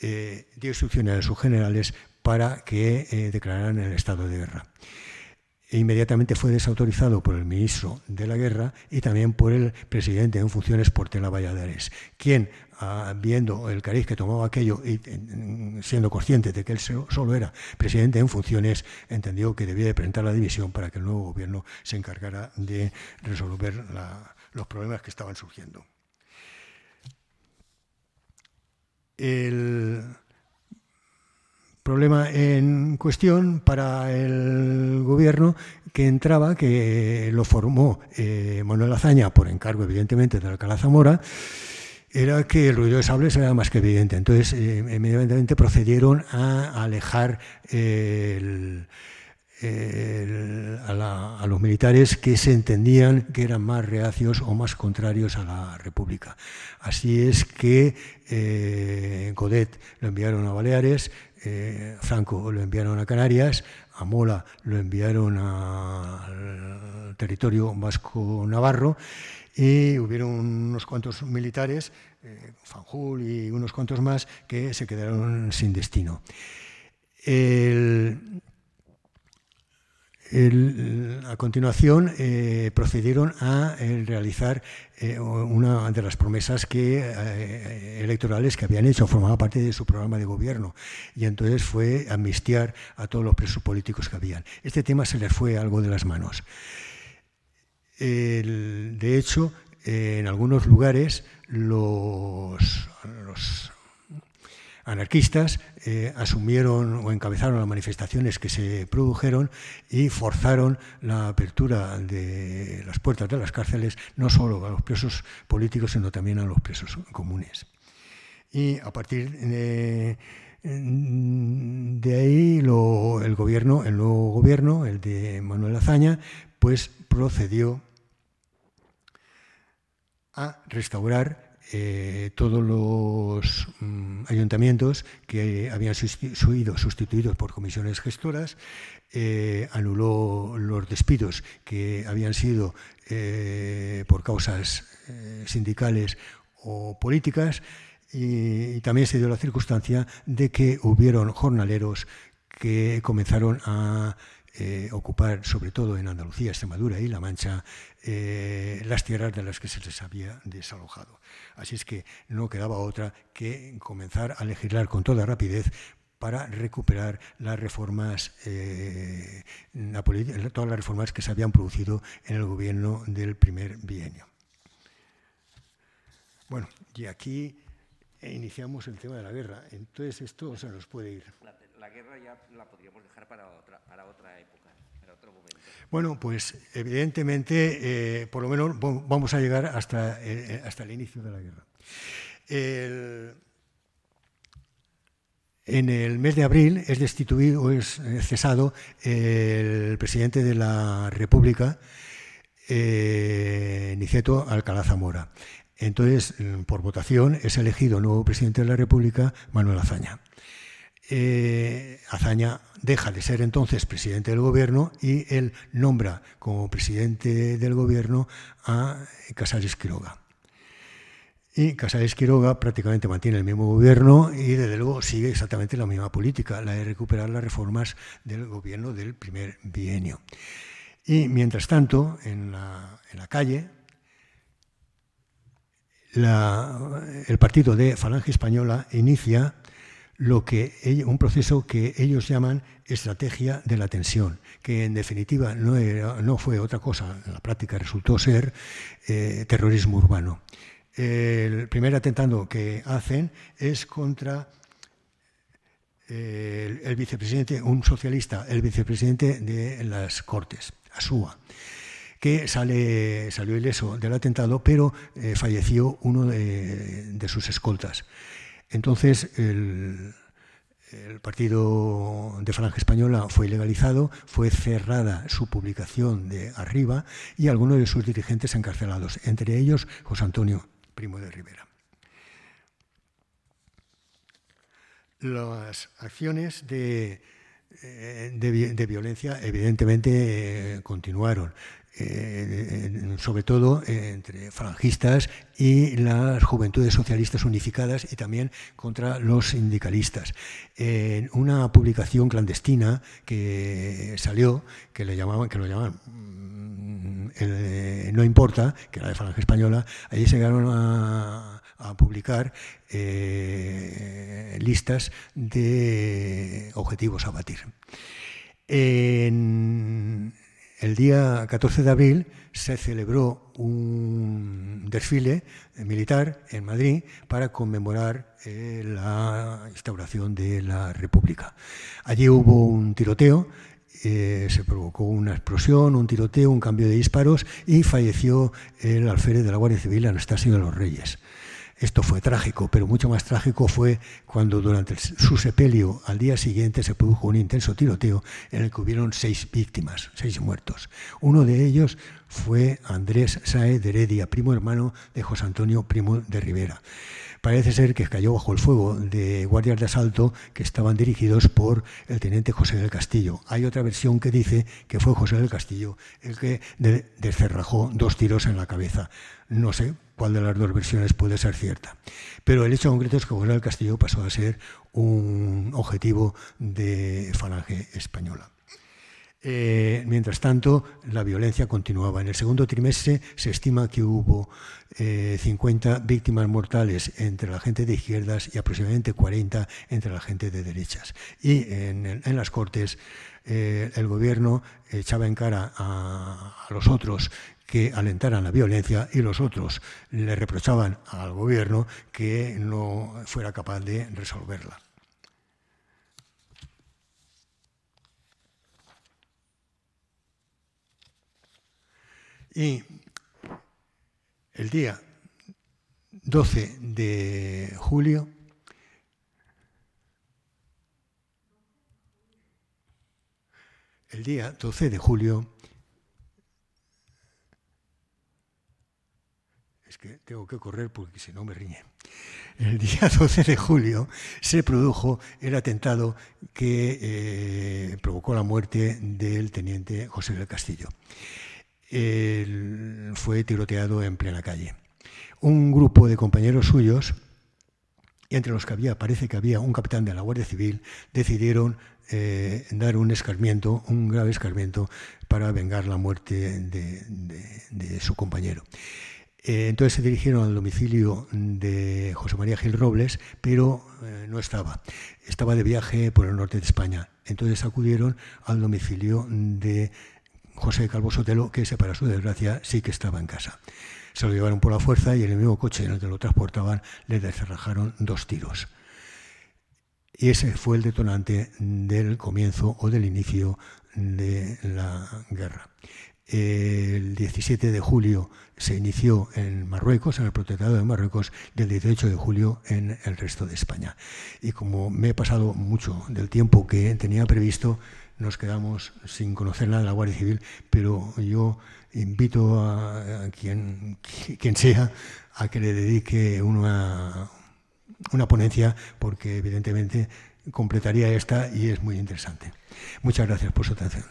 eh, dio instrucciones a sus generales para que eh, declararan el estado de guerra. E inmediatamente fue desautorizado por el ministro de la guerra y también por el presidente en funciones Portela Valladares, quien viendo el cariz que tomaba aquello y siendo consciente de que él solo era presidente en funciones, entendió que debía de presentar la división para que el nuevo gobierno se encargara de resolver los problemas que estaban surgiendo. El problema en cuestión para el gobierno que entraba, que lo formó eh, Manuel Azaña por encargo evidentemente de Alcalá Zamora, era que el ruido de sables era más que evidente. Entonces, eh, inmediatamente procedieron a alejar eh, a, los militares que se entendían que eran más reacios o más contrarios a la República. Así es que eh, Godet lo enviaron a Baleares, eh, Franco lo enviaron a Canarias, a Mola lo enviaron a, al territorio vasco-navarro y hubieron unos cuantos militares, eh, Fanjul y unos cuantos más, que se quedaron sin destino. a continuación eh, procedieron a eh, realizar una de las promesas que, electorales que habían hecho, formaba parte de su programa de gobierno, y entonces fue amnistiar a todos los presos políticos que habían. Este tema se les fue algo de las manos de hecho, en algunos lugares los, anarquistas eh, asumieron o encabezaron las manifestaciones que se produjeron y forzaron la apertura de las puertas de las cárceles, no solo a los presos políticos, sino también a los presos comunes. Y a partir de, ahí el gobierno, el nuevo gobierno, el de Manuel Azaña, pues procedió a restaurar eh, todos los mm, ayuntamientos que habían sido sustituidos por comisiones gestoras, eh, anuló los despidos que habían sido eh, por causas sindicales o políticas y también se dio la circunstancia de que hubieron jornaleros que comenzaron a eh, ocupar, sobre todo en Andalucía, Extremadura y La Mancha, eh, las tierras de las que se les había desalojado. Así es que no quedaba otra que comenzar a legislar con toda rapidez para recuperar las reformas, eh, todas las reformas que se habían producido en el gobierno del primer bienio. Bueno, y aquí iniciamos el tema de la guerra. Entonces esto se nos puede ir la guerra ya la podríamos dejar para otra, época, para otro momento. Bueno, pues evidentemente, eh, por lo menos vamos a llegar hasta, eh, hasta el inicio de la guerra. en el mes de abril es destituido o es eh, cesado el presidente de la República, Niceto Alcalá Zamora. Entonces, mm, por votación, es elegido nuevo presidente de la República, Manuel Azaña. Eh, Azaña deja de ser entonces presidente del gobierno y él nombra como presidente del gobierno a Casares Quiroga. Y Casares Quiroga prácticamente mantiene el mismo gobierno y desde luego sigue exactamente la misma política, la de recuperar las reformas del gobierno del primer bienio. Y mientras tanto, en la, calle, el partido de Falange Española inicia que, un proceso que ellos llaman estrategia de la tensión, que en definitiva no, fue otra cosa, en la práctica resultó ser eh, terrorismo urbano. El primer atentado que hacen es contra el, vicepresidente, un socialista, el vicepresidente de las Cortes, Asúa, que sale, salió ileso del atentado, pero eh, falleció uno de sus escoltas. Entonces, el, partido de Falange Española fue ilegalizado, fue cerrada su publicación de arriba y algunos de sus dirigentes encarcelados, entre ellos José Antonio Primo de Rivera. Las acciones de eh, violencia evidentemente eh, continuaron sobre todo entre franjistas y las juventudes socialistas unificadas y también contra los sindicalistas. En una publicación clandestina que salió, que, le llamaban, que lo llamaban mm, eh, No Importa, que era de Franja Española, allí se llegaron a, a publicar eh, listas de objetivos a batir. En, el día 14 de abril se celebró un desfile militar en Madrid para conmemorar eh, la instauración de la República. Allí hubo un tiroteo, eh, se provocó una explosión, un tiroteo, un cambio de disparos y falleció el alférez de la Guardia Civil, Anastasio de los Reyes. Esto fue trágico, pero mucho más trágico fue cuando durante su sepelio al día siguiente se produjo un intenso tiroteo en el que hubieron seis víctimas, seis muertos. Uno de ellos fue Andrés Sae de Heredia, primo hermano de José Antonio Primo de Rivera. Parece ser que cayó bajo el fuego de guardias de asalto que estaban dirigidos por el teniente José del Castillo. Hay otra versión que dice que fue José del Castillo el que descerrajó dos tiros en la cabeza. No sé cuál de las dos versiones puede ser cierta. Pero el hecho concreto es que José del Castillo pasó a ser un objetivo de falange española. Eh, mientras tanto, la violencia continuaba. En el segundo trimestre se estima que hubo 50 eh, víctimas mortales entre la gente de izquierdas y aproximadamente 40 entre la gente de derechas. Y en, las Cortes eh, el gobierno echaba en cara a los otros que alentaran la violencia y los otros le reprochaban al gobierno que no fuera capaz de resolverla. Y el día 12 de julio el día 12 de julio, es que tengo que correr porque si no me riñe, el día 12 <laughs> de julio se produjo el atentado que eh, provocó la muerte del teniente José del Castillo fue tiroteado en plena calle. Un grupo de compañeros suyos, entre los que había, parece que había un capitán de la Guardia Civil, decidieron eh, dar un escarmiento, un grave escarmiento, para vengar la muerte de, su compañero. Eh, entonces se dirigieron al domicilio de José María Gil Robles, pero eh, no estaba. Estaba de viaje por el norte de España. Entonces acudieron al domicilio de José Calvo Sotelo, que ese para su desgracia sí que estaba en casa. Se lo llevaron por la fuerza y en el mismo coche en el que lo transportaban le descerrajaron dos tiros. Y ese fue el detonante del comienzo o del inicio de la guerra. El 17 de julio se inició en Marruecos, en el protectorado de Marruecos, y el 18 de julio en el resto de España. Y como me he pasado mucho del tiempo que tenía previsto, nos quedamos sin conocer nada de la Guardia Civil, pero yo invito a, a quien, quien sea a que le dedique una, una ponencia, porque evidentemente completaría esta y es muy interesante. Muchas gracias por su atención.